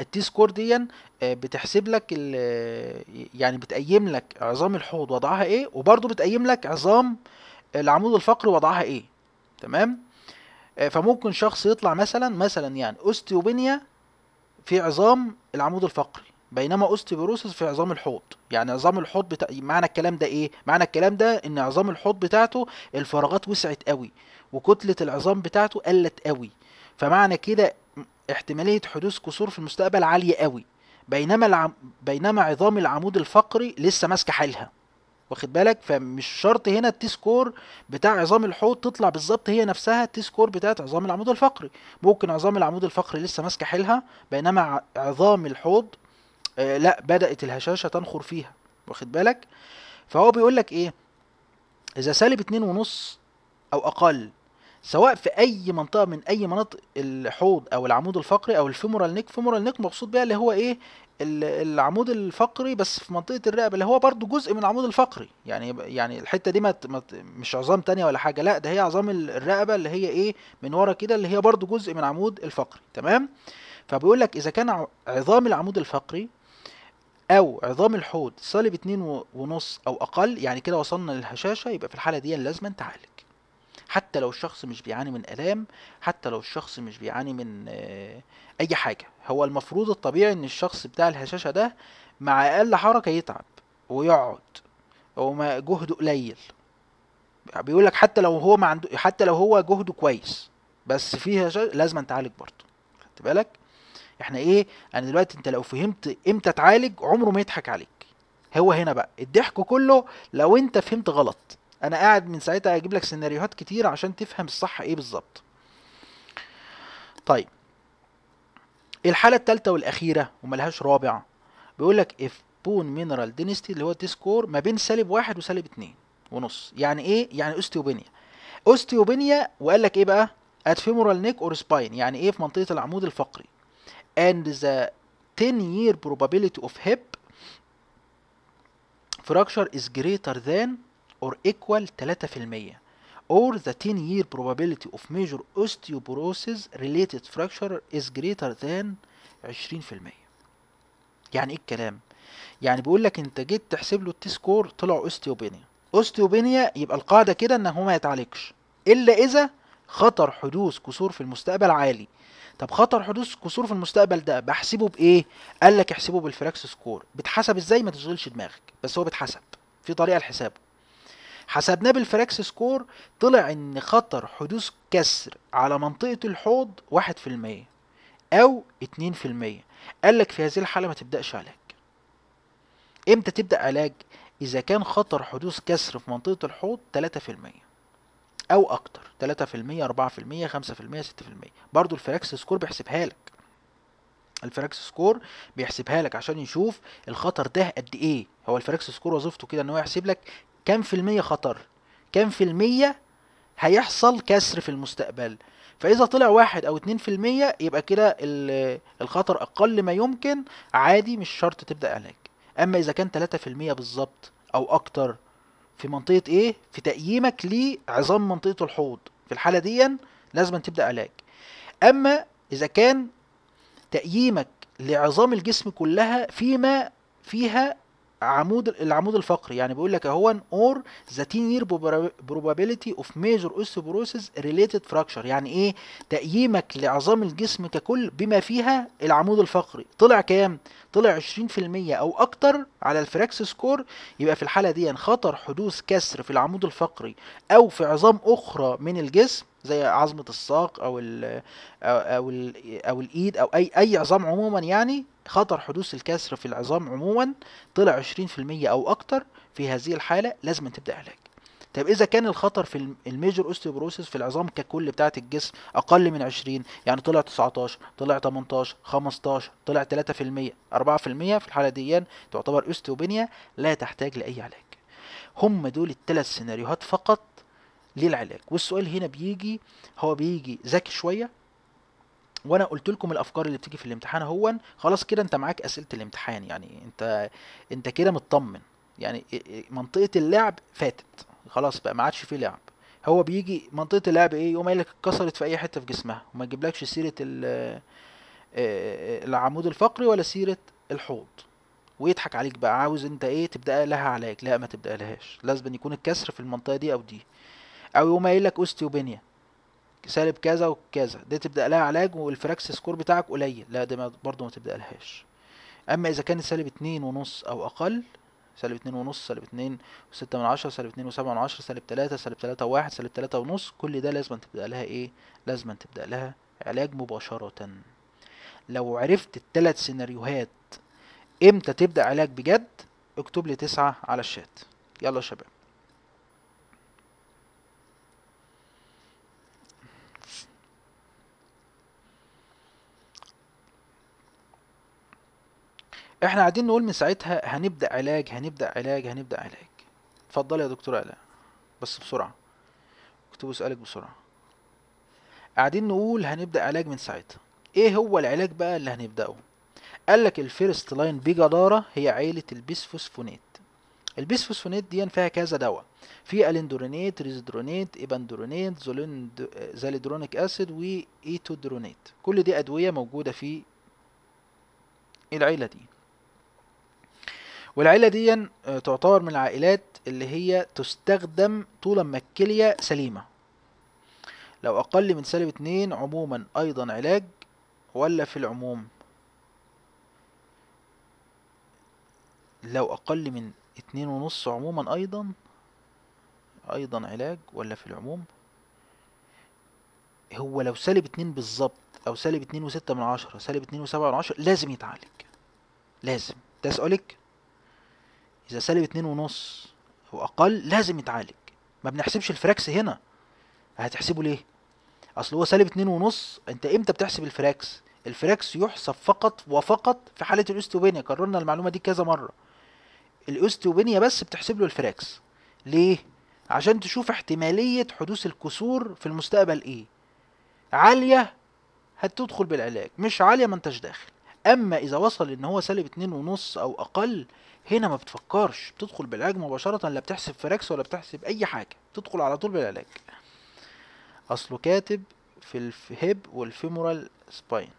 Speaker 1: التي سكور دي آه، بتحسب لك آه، يعني بتقيم لك عظام الحوض وضعها ايه وبرضه بتقيم لك عظام العمود الفقري وضعها ايه تمام آه، فممكن شخص يطلع مثلا مثلا يعني اوستيوبينيا في عظام العمود الفقري بينما اوستيوبروسس في عظام الحوض يعني عظام الحوض بتا... معنى الكلام ده ايه معنى الكلام ده ان عظام الحوض بتاعته الفراغات وسعت قوي وكتله العظام بتاعته قلت قوي فمعنى كده احتماليه حدوث كسور في المستقبل عاليه قوي بينما العم... بينما عظام العمود الفقري لسه ماسكه حالها واخد بالك فمش شرط هنا التي سكور بتاع عظام الحوض تطلع بالظبط هي نفسها التي سكور بتاعت عظام العمود الفقري ممكن عظام العمود الفقري لسه ماسكه حيلها بينما عظام الحوض آه لا بدات الهشاشه تنخر فيها واخد بالك فهو بيقول لك ايه اذا سالب اتنين ونص او اقل سواء في اي منطقه من اي مناطق الحوض او العمود الفقري او الفيمورال نيك فيمورال نيك مقصود بيها اللي هو ايه العمود الفقري بس في منطقه الرقبه اللي هو برضو جزء من العمود الفقري يعني يعني الحته دي ما مش عظام تانية ولا حاجه لا ده هي عظام الرقبه اللي هي ايه من ورا كده اللي هي برضو جزء من العمود الفقري تمام فبيقول لك اذا كان عظام العمود الفقري او عظام الحوض صلب اتنين ونص او اقل يعني كده وصلنا للهشاشه يبقى في الحاله دي لازم تعالج حتى لو الشخص مش بيعاني من الام حتى لو الشخص مش بيعاني من آه، اي حاجه هو المفروض الطبيعي ان الشخص بتاع الهشاشه ده مع اقل حركه يتعب ويقعد هو جهده قليل بيقول لك حتى لو هو ما عنده حتى لو هو جهده كويس بس فيها لازم تعالج برضه خدت بالك احنا ايه انا دلوقتي انت لو فهمت امتى تعالج عمره ما يضحك عليك هو هنا بقى الضحك كله لو انت فهمت غلط انا قاعد من ساعتها اجيب لك سيناريوهات كتير عشان تفهم الصح ايه بالظبط طيب الحالة التالتة والأخيرة وملهاش رابع بيقول لك if بون مينرال دينستي اللي هو الديسكور ما بين سالب واحد وسالب اتنين ونص يعني ايه؟ يعني استيوبينيا استيوبينيا وقال لك ايه بقى؟ at femoral neck or spine يعني ايه في منطقة العمود الفقري and the 10 year probability of hip fracture is greater than or equal 3% or the 10 year probability of major osteoporosis related fracture is greater than 20% يعني ايه الكلام يعني بيقول لك انت جيت تحسب له التي سكور طلع اوستيوبينيا اوستيوبينيا يبقى القاعده كده ان هو ما يتعالجش الا اذا خطر حدوث كسور في المستقبل عالي طب خطر حدوث كسور في المستقبل ده بحسبه بايه قال لك احسبه بالفراكس سكور بتحسب ازاي ما تشغلش دماغك بس هو بتحسب في طريقه لحسابه حسبناه بالفراكس سكور طلع ان خطر حدوث كسر على منطقة الحوض 1% او 2% قالك في هذه الحالة ما تبدأش علاج امتى تبدأ علاج اذا كان خطر حدوث كسر في منطقة الحوض 3% او اكتر 3% 4% 5% 6% برضو الفراكس سكور بيحسبها لك الفراكس سكور بيحسبها لك عشان يشوف الخطر ده قد ايه هو الفراكس سكور وظيفته كده ان هو يحسب لك كام في المية خطر كام في المية هيحصل كسر في المستقبل فاذا طلع واحد او اتنين في المية يبقى كده الخطر اقل ما يمكن عادي مش شرط تبدأ علاج اما اذا كان تلاتة في المية بالظبط او اكتر في منطقة ايه في تقييمك لعظام منطقة الحوض في الحالة دي لازم تبدأ علاج اما اذا كان تقييمك لعظام الجسم كلها فيما فيها عمود العمود الفقري يعني بيقول لك اهو اور ذا تينير يير اوف ميجور osteoporosis ريليتد فراكشر يعني ايه تقييمك لعظام الجسم ككل بما فيها العمود الفقري طلع كام طلع 20% او اكتر على الفراكس سكور يبقى في الحاله دي خطر حدوث كسر في العمود الفقري او في عظام اخرى من الجسم زي عظمه الساق او ال او او, الـ أو الايد او اي اي عظام عموما يعني خطر حدوث الكسر في العظام عموما طلع 20% او اكتر في هذه الحاله لازم تبدا علاج طب اذا كان الخطر في الميجر اوستيوبروسيس في العظام ككل بتاعه الجسم اقل من 20 يعني طلع 19 طلع 18 15 طلع 3% 4% في الحاله دي تعتبر اوستيوبينيا لا تحتاج لاي علاج هم دول الثلاث سيناريوهات فقط ليه العلاج والسؤال هنا بيجي هو بيجي ذكي شويه وانا قلت لكم الافكار اللي بتيجي في الامتحان هو خلاص كده انت معاك اسئله الامتحان يعني انت انت كده مطمن يعني منطقه اللعب فاتت خلاص بقى ما عادش فيه لعب هو بيجي منطقه اللعب ايه يقوم قايل لك اتكسرت في اي حته في جسمها وما يجيبلكش سيره آه، آه، العمود الفقري ولا سيره الحوض ويضحك عليك بقى عاوز انت ايه تبدا لها علاج لا ما تبدا لهاش لازم يكون الكسر في المنطقه دي او دي او يقوم قايل لك اوستيوبينيا سالب كذا وكذا دي تبدا لها علاج والفراكس سكور بتاعك قليل لا دي برضه ما تبدا لهاش اما اذا كانت سالب اتنين ونص او اقل سالب اتنين ونص سالب اتنين وستة من عشرة سالب اتنين وسبعة من عشرة سالب تلاتة سالب تلاتة وواحد سالب تلاتة ونص كل ده لازم تبدأ لها ايه لازم تبدأ لها علاج مباشرة لو عرفت التلات سيناريوهات امتى تبدأ علاج بجد اكتب لي تسعة على الشات يلا يا شباب احنا قاعدين نقول من ساعتها هنبدا علاج هنبدا علاج هنبدا علاج اتفضلي يا دكتوره الاء بس بسرعه اكتبوا سؤالك بسرعه قاعدين نقول هنبدا علاج من ساعتها ايه هو العلاج بقى اللي هنبداه قال لك الفيرست لاين بجداره هي عيله البيسفوسفونات البيسفوسفونات دي يعني فيها كذا دواء في الندرونات ريزدرونات ايباندورونات زولند... زاليدرونيك اسيد وايتودرونات كل دي ادويه موجوده في العيله دي والعيلة دي آه، تعتبر من العائلات اللي هي تستخدم طول ما الكلية سليمة لو أقل من سالب اتنين عموما أيضا علاج ولا في العموم لو أقل من اتنين ونص عموما أيضا أيضا علاج ولا في العموم هو لو سالب اتنين بالظبط أو سالب اتنين وستة من عشرة سالب اتنين وسبعة من عشرة لازم يتعالج لازم ده سؤالك اذا سالب اتنين ونص او اقل لازم يتعالج ما بنحسبش الفراكس هنا هتحسبه ليه اصل هو سالب اتنين ونص انت امتى بتحسب الفراكس الفراكس يحسب فقط وفقط في حاله الاستوبينيا كررنا المعلومه دي كذا مره الاستوبينيا بس بتحسب له الفراكس ليه عشان تشوف احتماليه حدوث الكسور في المستقبل ايه عاليه هتدخل بالعلاج مش عاليه ما انتش داخل اما اذا وصل ان هو سالب اتنين ونص او اقل هنا ما بتفكرش بتدخل بالعلاج مباشرة لا بتحسب فراكس ولا بتحسب أي حاجة بتدخل على طول بالعلاج أصله كاتب في الهيب والفيمورال سباين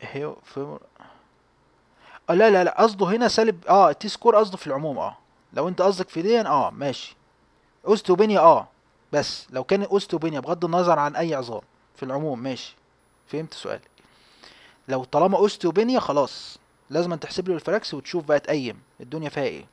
Speaker 1: هيو فيمور اه لا لا لا قصده هنا سالب اه التي سكور قصده في العموم اه لو انت قصدك في دي اه ماشي اوستوبينيا اه بس لو كان اوستوبينيا بغض النظر عن اي عظام في العموم ماشي فهمت سؤالك لو طالما أوستي وبنية خلاص لازم أن تحسب له الفراكس وتشوف بقى تقيم الدنيا فيها ايه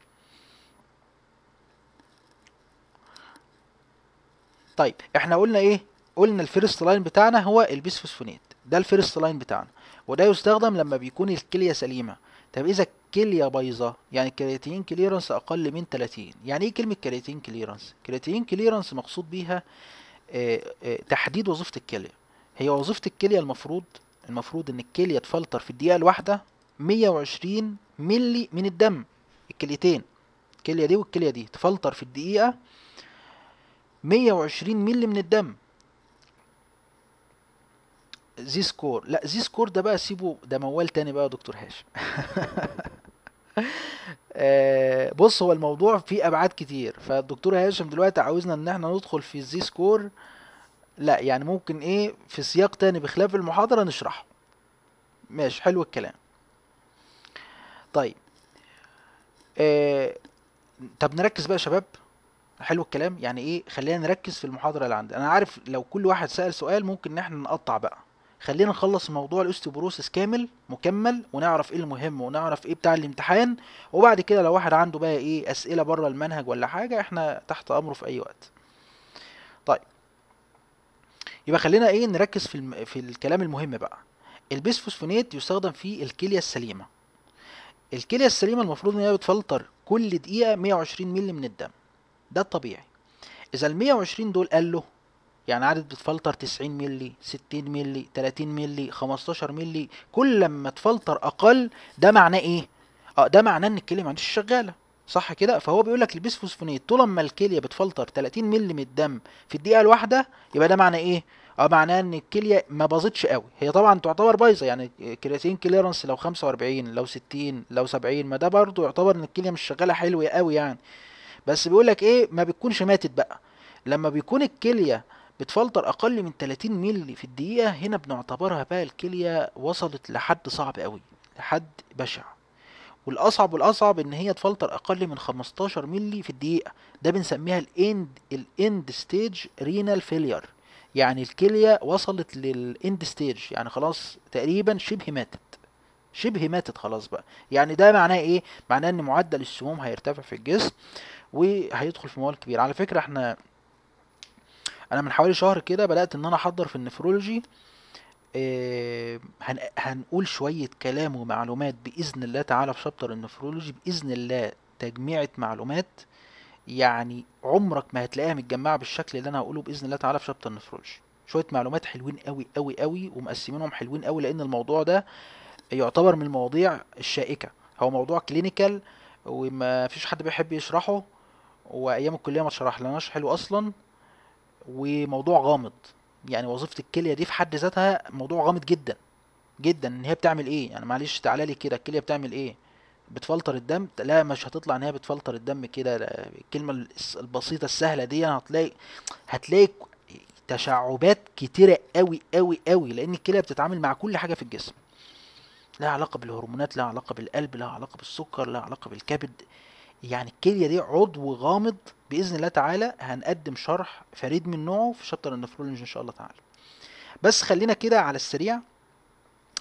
Speaker 1: طيب احنا قلنا ايه قلنا الفيرست لاين بتاعنا هو البيسفوسفونات ده الفيرست لاين بتاعنا وده يستخدم لما بيكون الكليه سليمه طب اذا الكليه بايظه يعني الكرياتين كليرنس اقل من 30 يعني ايه كلمه كرياتين كليرنس كرياتين كليرنس مقصود بيها اه اه تحديد وظيفه الكليه هي وظيفه الكليه المفروض المفروض ان الكليه تفلتر في الدقيقه الواحده 120 ملي من الدم الكليتين الكليه دي والكليه دي تفلتر في الدقيقه 120 ملي من الدم زي سكور لا زي سكور ده بقى سيبه ده موال تاني بقى يا دكتور هاشم آه، بص هو الموضوع فيه ابعاد كتير فالدكتور هاشم دلوقتي عاوزنا ان احنا ندخل في الزي سكور لا يعني ممكن ايه في سياق تاني بخلاف المحاضرة نشرحه ماشي حلو الكلام طيب آه طب نركز بقى يا شباب حلو الكلام يعني ايه خلينا نركز في المحاضرة اللي عندنا انا عارف لو كل واحد سأل سؤال ممكن ان احنا نقطع بقى خلينا نخلص موضوع الاوستيوبروسيس كامل مكمل ونعرف ايه المهم ونعرف ايه بتاع الامتحان وبعد كده لو واحد عنده بقى ايه اسئله بره المنهج ولا حاجه احنا تحت امره في اي وقت طيب يبقى خلينا ايه نركز في الم... في الكلام المهم بقى البيس فوسفونات يستخدم في الكليه السليمه الكليه السليمه المفروض ان هي بتفلتر كل دقيقه 120 مل من الدم ده الطبيعي اذا ال 120 دول قالوا يعني عدد بتفلتر 90 ملي 60 ملي 30 ملي 15 ملي كل لما تفلتر اقل ده معناه ايه اه ده معناه ان الكليه ما عادش شغاله صح كده فهو بيقول لك البيس طول ما الكليه بتفلتر 30 ملي من الدم في الدقيقه الواحده يبقى ده معناه ايه اه معناه ان الكليه ما باظتش قوي هي طبعا تعتبر بايظه يعني كرياتين كليرنس لو 45 لو 60 لو 70 ما ده برضه يعتبر ان الكليه مش شغاله حلو قوي يعني بس بيقول لك ايه ما بتكونش ماتت بقى لما بيكون الكليه بتفلتر اقل من 30 مللي في الدقيقه هنا بنعتبرها بقى الكليه وصلت لحد صعب قوي لحد بشع والاصعب والاصعب ان هي تفلتر اقل من 15 مللي في الدقيقه ده بنسميها الاند الاند ستيج رينال فيلير يعني الكلية وصلت للإند ستيج يعني خلاص تقريبا شبه ماتت شبه ماتت خلاص بقى يعني ده معناه ايه معناه ان معدل السموم هيرتفع في الجسم وهيدخل في موال كبير على فكرة احنا انا من حوالي شهر كده بدأت ان انا احضر في النفرولوجي آه، هن... هنقول شوية كلام ومعلومات بإذن الله تعالى في شابتر النفرولوجي بإذن الله تجميعة معلومات يعني عمرك ما هتلاقيها متجمعه بالشكل اللي انا هقوله باذن الله تعالى في شابتر نفرولوجي شويه معلومات حلوين قوي قوي قوي ومقسمينهم حلوين قوي لان الموضوع ده يعتبر من المواضيع الشائكه هو موضوع كلينيكال وما فيش حد بيحب يشرحه وايام الكليه ما اتشرح لناش حلو اصلا وموضوع غامض يعني وظيفه الكليه دي في حد ذاتها موضوع غامض جدا جدا ان هي بتعمل ايه يعني معلش تعالى لي كده الكليه بتعمل ايه بتفلتر الدم لا مش هتطلع ان هي بتفلتر الدم كده الكلمه البسيطه السهله دي هتلاقي هتلاقي تشعبات كتيره قوي قوي قوي لان الكلى بتتعامل مع كل حاجه في الجسم لها علاقه بالهرمونات لها علاقه بالقلب لها علاقه بالسكر لها علاقه بالكبد يعني الكليه دي عضو غامض باذن الله تعالى هنقدم شرح فريد من نوعه في شابتر النفرولوجي ان شاء الله تعالى بس خلينا كده على السريع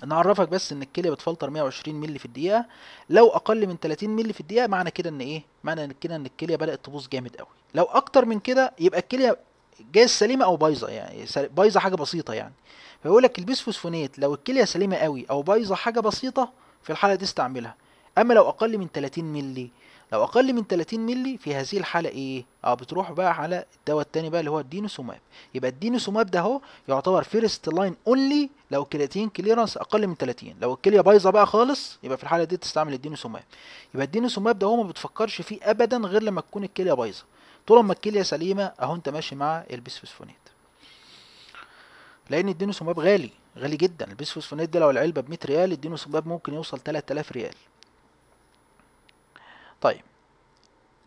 Speaker 1: نعرفك بس ان الكليه بتفلتر 120 مللي في الدقيقه لو اقل من 30 مللي في الدقيقه معنى كده ان ايه معنى كده ان الكليه بدات تبوظ جامد قوي لو اكتر من كده يبقى الكليه جايه سليمه او بايظه يعني بايظه حاجه بسيطه يعني فيقول لك البيسفوسفونات لو الكليه سليمه قوي او بايظه حاجه بسيطه في الحاله دي استعملها اما لو اقل من 30 مللي لو اقل من 30 مللي في هذه الحاله ايه اه بتروح بقى على الدواء التاني بقى اللي هو الدينوسوماب يبقى الدينوسوماب ده اهو يعتبر فيرست لاين اونلي لو الكرياتين كليرنس اقل من 30 لو الكليه بايظه بقى خالص يبقى في الحاله دي تستعمل الدينوسوماب يبقى الدينوسوماب ده هو ما بتفكرش فيه ابدا غير لما تكون الكليه بايظه طول ما الكليه سليمه اهو انت ماشي مع البيسفوسفونات لان الدينوسوماب غالي غالي جدا البيسفوسفونات ده لو العلبه ب 100 ريال الدينوسوماب ممكن يوصل 3000 ريال طيب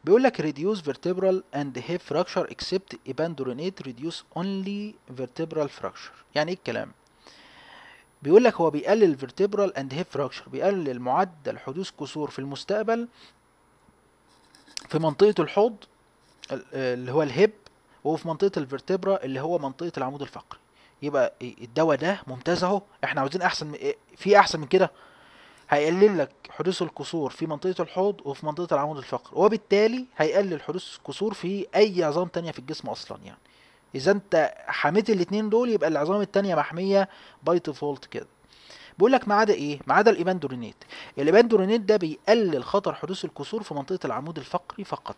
Speaker 1: بيقول لك reduce vertebral and hip fracture except abandonate reduce only vertebral fracture يعني ايه الكلام بيقول لك هو بيقلل vertebral and hip fracture بيقلل معدل حدوث كسور في المستقبل في منطقة الحوض اللي هو الهب وفي منطقة الفرتبرا اللي هو منطقة العمود الفقري يبقى الدواء ده ممتاز اهو احنا عاوزين احسن إيه؟ في احسن من كده هيقلل لك حدوث الكسور في منطقة الحوض وفي منطقة العمود الفقري وبالتالي هيقلل حدوث كسور في أي عظام تانية في الجسم أصلا يعني إذا أنت حميت الاتنين دول يبقى العظام التانية محمية باي ديفولت كده بيقول لك ما عدا ايه؟ ما عدا الايباندورينيت. الايباندورينيت ده بيقلل خطر حدوث الكسور في منطقة العمود الفقري فقط.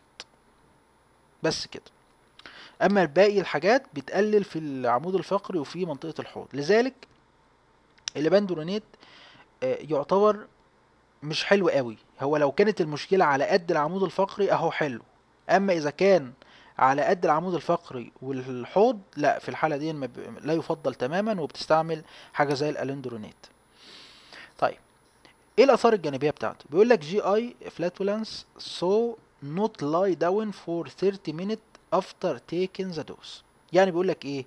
Speaker 1: بس كده. اما باقي الحاجات بتقلل في العمود الفقري وفي منطقة الحوض. لذلك الايباندورينيت آه، يعتبر مش حلو قوي هو لو كانت المشكلة على قد العمود الفقري اهو حلو اما اذا كان على قد العمود الفقري والحوض لا في الحالة دي لا يفضل تماما وبتستعمل حاجة زي الالندرونيت طيب ايه الاثار الجانبيه بتاعته بيقول لك جي اي فلاتولانس سو نوت لاي داون فور 30 مينت افتر تيكن ذا دوس يعني بيقول لك ايه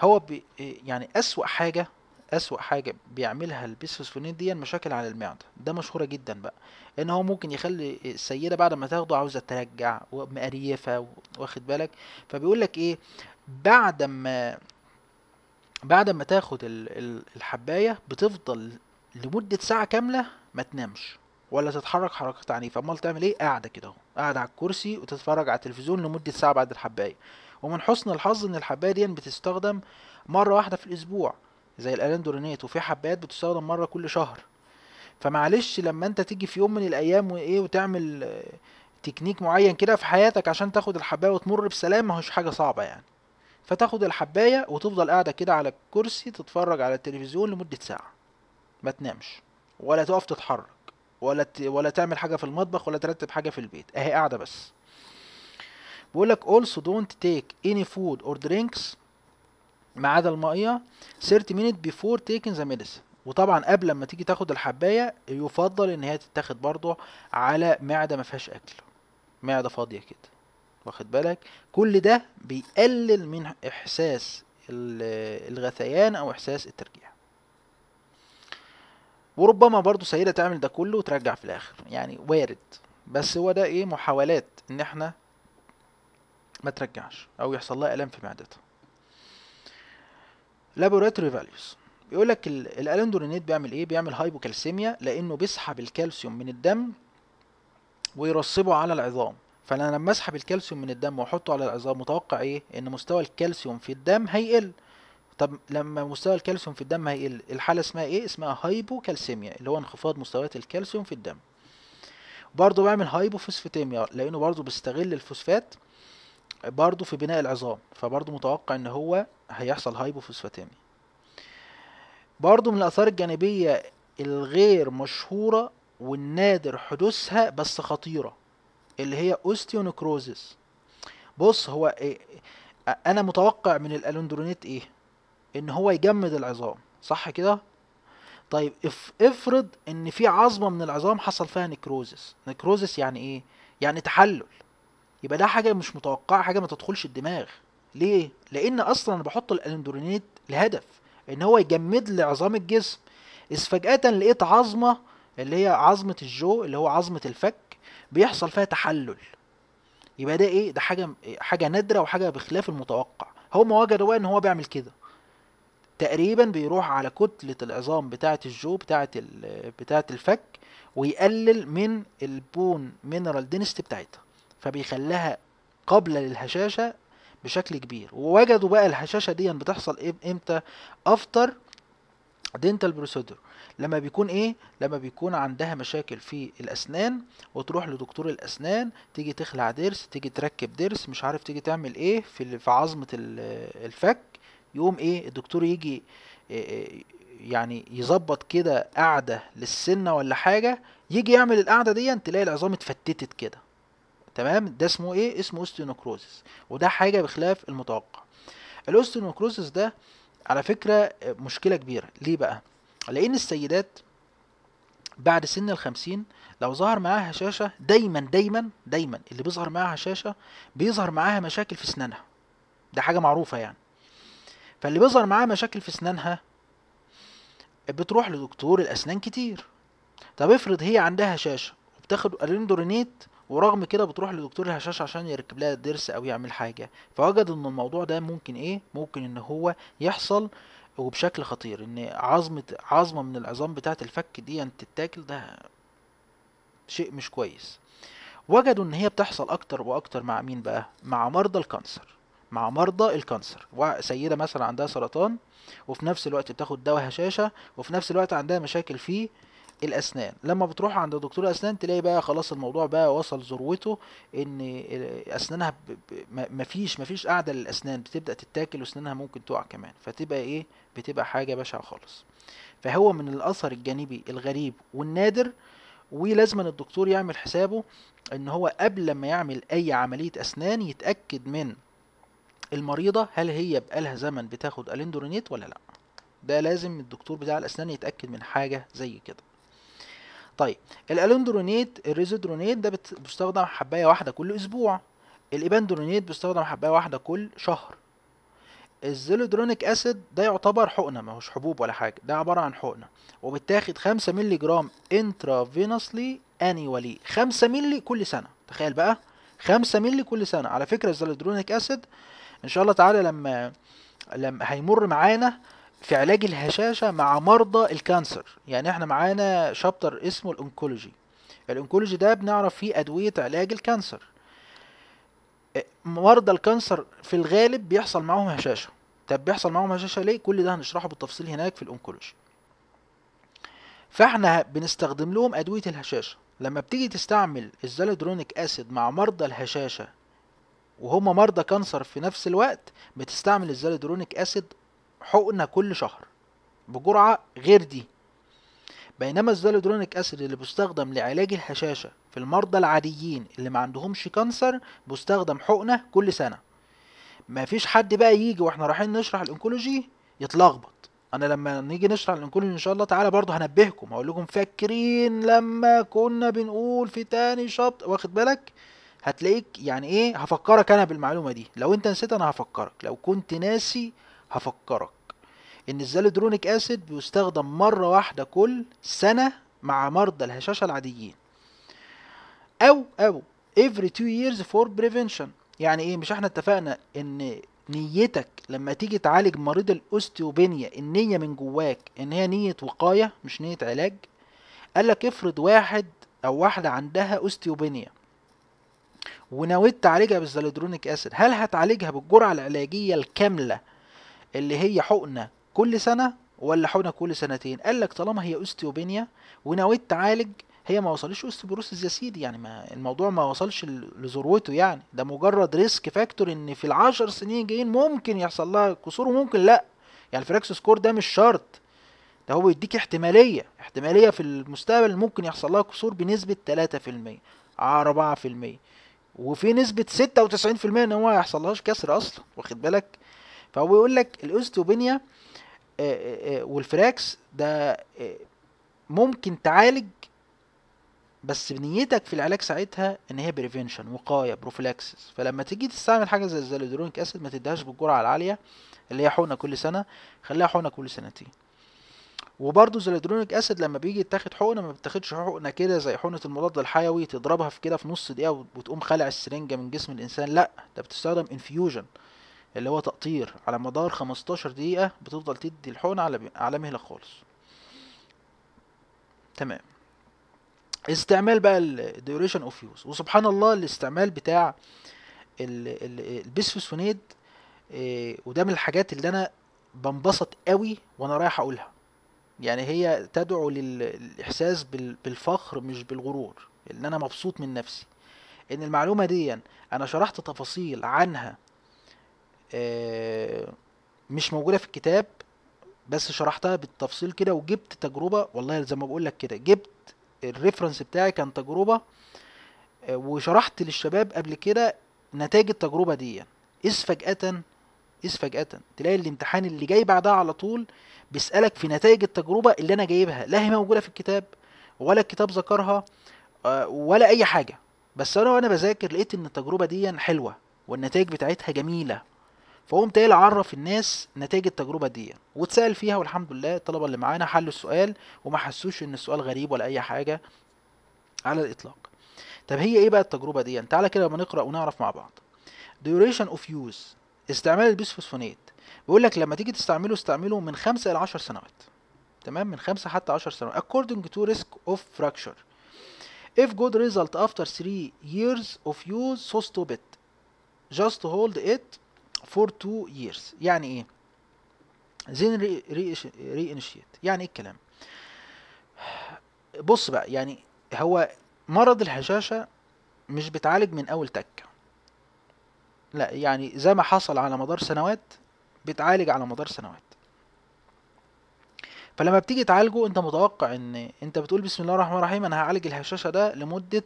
Speaker 1: هو بي يعني اسوا حاجه اسوأ حاجة بيعملها البيسفوسفونين دي مشاكل على المعدة ده مشهورة جدا بقى ان هو ممكن يخلي السيدة بعد ما تاخده عاوزة ترجع ومقريفة واخد بالك فبيقول لك ايه بعد ما بعد ما تاخد الحباية بتفضل لمدة ساعة كاملة ما تنامش ولا تتحرك حركات عنيفة امال تعمل ايه قاعدة كده اهو قاعدة على الكرسي وتتفرج على التلفزيون لمدة ساعة بعد الحباية ومن حسن الحظ ان الحباية دي بتستخدم مرة واحدة في الاسبوع زي الالندورينات وفي حبات بتستخدم مره كل شهر فمعلش لما انت تيجي في يوم من الايام وايه وتعمل آه، تكنيك معين كده في حياتك عشان تاخد الحبايه وتمر بسلام هوش حاجه صعبه يعني فتاخد الحبايه وتفضل قاعده كده على الكرسي تتفرج على التلفزيون لمده ساعه ما تنامش ولا تقف تتحرك ولا ت... ولا تعمل حاجه في المطبخ ولا ترتب حاجه في البيت اهي قاعده بس بيقول لك also don't take any food or drinks ما عدا الميه 30 minutes before taking the medicine وطبعا قبل ما تيجي تاخد الحبايه يفضل ان هي تتاخد برضه على معده ما فيهاش اكل معده فاضيه كده واخد بالك كل ده بيقلل من احساس الغثيان او احساس الترجيع وربما برضو سيدة تعمل ده كله وترجع في الاخر يعني وارد بس هو ده ايه محاولات ان احنا ما ترجعش او يحصل لها الام في معدتها لابوراتوري فاليوز بيقول لك الالندورينيت بيعمل ايه بيعمل هايبوكالسيميا لانه بيسحب الكالسيوم من الدم ويرصبه على العظام فانا لما اسحب الكالسيوم من الدم واحطه على العظام متوقع ايه ان مستوى الكالسيوم في الدم هيقل طب لما مستوى الكالسيوم في الدم هيقل الحاله اسمها ايه اسمها هايبوكالسيميا اللي هو انخفاض مستويات الكالسيوم في الدم برضه بعمل هايبوفوسفاتيميا لانه برضه بيستغل الفوسفات برضه في بناء العظام فبرضه متوقع ان هو هيحصل هايبوفوسفاتيميا برضو من الآثار الجانبية الغير مشهورة والنادر حدوثها بس خطيرة اللي هي اوستيونكروزيس بص هو إيه انا متوقع من الالندرونيت ايه ان هو يجمد العظام صح كده طيب اف افرض ان في عظمه من العظام حصل فيها نكروزيس نكروزيس يعني ايه يعني تحلل يبقى ده حاجه مش متوقعه حاجه ما تدخلش الدماغ ليه؟ لان اصلا انا بحط الأندرونيت لهدف ان هو يجمد لي عظام الجسم اذ فجاه لقيت عظمه اللي هي عظمه الجو اللي هو عظمه الفك بيحصل فيها تحلل يبقى ده ايه ده حاجه حاجه نادره وحاجه بخلاف المتوقع هم وجدوا بقى ان هو بيعمل كده تقريبا بيروح على كتلة العظام بتاعة الجو بتاعة بتاعة الفك ويقلل من البون مينرال دينستي بتاعتها فبيخليها قابلة للهشاشة بشكل كبير ووجدوا بقى الهشاشه دي بتحصل امتى افتر دينتال بروسيدور لما بيكون ايه لما بيكون عندها مشاكل في الاسنان وتروح لدكتور الاسنان تيجي تخلع ضرس تيجي تركب ضرس مش عارف تيجي تعمل ايه في في عظمه الفك يقوم ايه الدكتور يجي يعني يظبط كده قعده للسنه ولا حاجه يجي يعمل القعده دي تلاقي العظام اتفتتت كده تمام ده اسمه ايه اسمه اوستيونوكروزس وده حاجه بخلاف المتوقع الاوستيونوكروزس ده على فكره مشكله كبيره ليه بقى لان السيدات بعد سن الخمسين لو ظهر معاها هشاشه دايما دايما دايما اللي بيظهر معاها هشاشه بيظهر معاها مشاكل في اسنانها ده حاجه معروفه يعني فاللي بيظهر معاها مشاكل في اسنانها بتروح لدكتور الاسنان كتير طب افرض هي عندها هشاشه وبتاخد الاندورينيت ورغم كده بتروح لدكتور الهشاشة عشان يركب لها ضرس او يعمل حاجه فوجد ان الموضوع ده ممكن ايه ممكن ان هو يحصل وبشكل خطير ان عظمه عظمه من العظام بتاعه الفك دي ان يعني تتاكل ده شيء مش كويس وجدوا ان هي بتحصل اكتر واكتر مع مين بقى مع مرضى الكانسر مع مرضى الكانسر سيده مثلا عندها سرطان وفي نفس الوقت بتاخد دواء هشاشه وفي نفس الوقت عندها مشاكل فيه الاسنان لما بتروح عند دكتور الاسنان تلاقي بقى خلاص الموضوع بقى وصل ذروته ان اسنانها مفيش مفيش قاعده للاسنان بتبدا تتاكل واسنانها ممكن تقع كمان فتبقى ايه بتبقى حاجه بشعه خالص فهو من الاثر الجانبي الغريب والنادر ولازم الدكتور يعمل حسابه ان هو قبل ما يعمل اي عمليه اسنان يتاكد من المريضه هل هي بقالها زمن بتاخد الاندورينيت ولا لا ده لازم الدكتور بتاع الاسنان يتاكد من حاجه زي كده طيب الالندرونيت الريزودرونيت ده بيستخدم حبايه واحده كل اسبوع الايباندرونيت بيستخدم حبايه واحده كل شهر الزيلودرونيك اسيد ده يعتبر حقنه ماهوش حبوب ولا حاجه ده عباره عن حقنه وبتاخد 5 مللي جرام انترافينوسلي انيوالي 5 مللي كل سنه تخيل بقى 5 مللي كل سنه على فكره الزيلودرونيك اسيد ان شاء الله تعالى لما لما هيمر معانا في علاج الهشاشة مع مرضى الكانسر يعني احنا معانا شابتر اسمه الانكولوجي الانكولوجي ده بنعرف فيه ادوية علاج الكانسر مرضى الكانسر في الغالب بيحصل معاهم هشاشة طب بيحصل معاهم هشاشة ليه كل ده هنشرحه بالتفصيل هناك في الانكولوجي فاحنا بنستخدم لهم ادوية الهشاشة لما بتيجي تستعمل الزالودرونيك اسيد مع مرضى الهشاشة وهم مرضى كانسر في نفس الوقت بتستعمل الزالودرونيك اسيد حقنه كل شهر بجرعه غير دي بينما الزالودرونيك اسيد اللي بيستخدم لعلاج الهشاشه في المرضى العاديين اللي ما عندهمش كانسر بيستخدم حقنه كل سنه ما فيش حد بقى يجي واحنا رايحين نشرح الانكولوجي يتلخبط انا لما نيجي نشرح الانكولوجي ان شاء الله تعالى برضه هنبهكم هقول لكم فاكرين لما كنا بنقول في تاني شط واخد بالك هتلاقيك يعني ايه هفكرك انا بالمعلومه دي لو انت نسيت انا هفكرك لو كنت ناسي هفكرك ان الزالودرونيك اسيد بيستخدم مره واحده كل سنه مع مرضى الهشاشه العاديين او او every two years for prevention يعني ايه مش احنا اتفقنا ان نيتك لما تيجي تعالج مريض الاوستيوبينيا النيه من جواك ان هي نيه وقايه مش نيه علاج قالك افرض واحد او واحده عندها اوستيوبينيا ونويت تعالجها بالزالودرونيك اسيد هل هتعالجها بالجرعه العلاجيه الكامله اللي هي حقنه كل سنه ولا حقنه كل سنتين قال لك طالما هي اوستيوبينيا ونويت تعالج هي ما وصلش اوستيوبروسيس يا سيدي يعني ما الموضوع ما وصلش لذروته يعني ده مجرد ريسك فاكتور ان في العشر سنين جايين ممكن يحصل لها كسور وممكن لا يعني الفراكس سكور ده مش شرط ده هو يديك احتمالية احتمالية في المستقبل ممكن يحصل لها كسور بنسبة 3% 4% وفي نسبة 96% ان هو ما يحصلهاش كسر اصلا واخد بالك فهو بيقول لك الاوستيوبينيا آه، آه، آه، والفراكس ده ممكن تعالج بس بنيتك في العلاج ساعتها ان هي بريفنشن وقايه بروفلاكسس فلما تيجي تستعمل حاجه زي الزالودرونيك اسيد ما تديهاش بالجرعه العاليه اللي هي حقنه كل سنه خليها حقنه كل سنتين وبرضه الزالودرونيك اسيد لما بيجي يتاخد حقنه ما بتاخدش حقنه كده زي حقنه المضاد الحيوي تضربها في كده في نص دقيقه وتقوم خلع السرنجه من جسم الانسان لا ده بتستخدم انفيوجن اللي هو تقطير على مدار 15 دقيقة بتفضل تدي الحقنة على على مهلك خالص تمام استعمال بقى الديوريشن اوف يوز وسبحان الله الاستعمال بتاع البسفوسونيد آه، وده من الحاجات اللي انا بنبسط قوي وانا رايح اقولها يعني هي تدعو للاحساس بالفخر مش بالغرور ان انا مبسوط من نفسي ان المعلومه دي انا شرحت تفاصيل عنها آه، مش موجوده في الكتاب بس شرحتها بالتفصيل كده وجبت تجربه والله زي ما بقول لك كده جبت الريفرنس بتاعي كان تجربه آه، وشرحت للشباب قبل كده نتائج التجربه دي اذ فجاه اذ فجاه تلاقي الامتحان اللي جاي بعدها على طول بيسالك في نتائج التجربه اللي انا جايبها لا هي موجوده في الكتاب ولا الكتاب ذكرها آه، ولا اي حاجه بس انا وانا بذاكر لقيت ان التجربه دي حلوه والنتائج بتاعتها جميله فقمت قايل عرف الناس نتائج التجربه دي واتسال فيها والحمد لله الطلبه اللي معانا حلوا السؤال وما حسوش ان السؤال غريب ولا اي حاجه على الاطلاق طب هي ايه بقى التجربه دي تعالى كده لما نقرا ونعرف مع بعض duration of use استعمال البيسفوسفونات بيقول لك لما تيجي تستعمله استعمله من 5 الى 10 سنوات تمام من 5 حتى 10 سنوات according to risk of fracture if good result after 3 years of use so stop it just hold it فور تو ييرز يعني ايه زين ري ري انشيت يعني ايه الكلام بص بقى يعني هو مرض الهشاشه مش بيتعالج من اول تكه لا يعني زي ما حصل على مدار سنوات بيتعالج على مدار سنوات فلما بتيجي تعالجه انت متوقع ان انت بتقول بسم الله الرحمن الرحيم انا هعالج الهشاشه ده لمده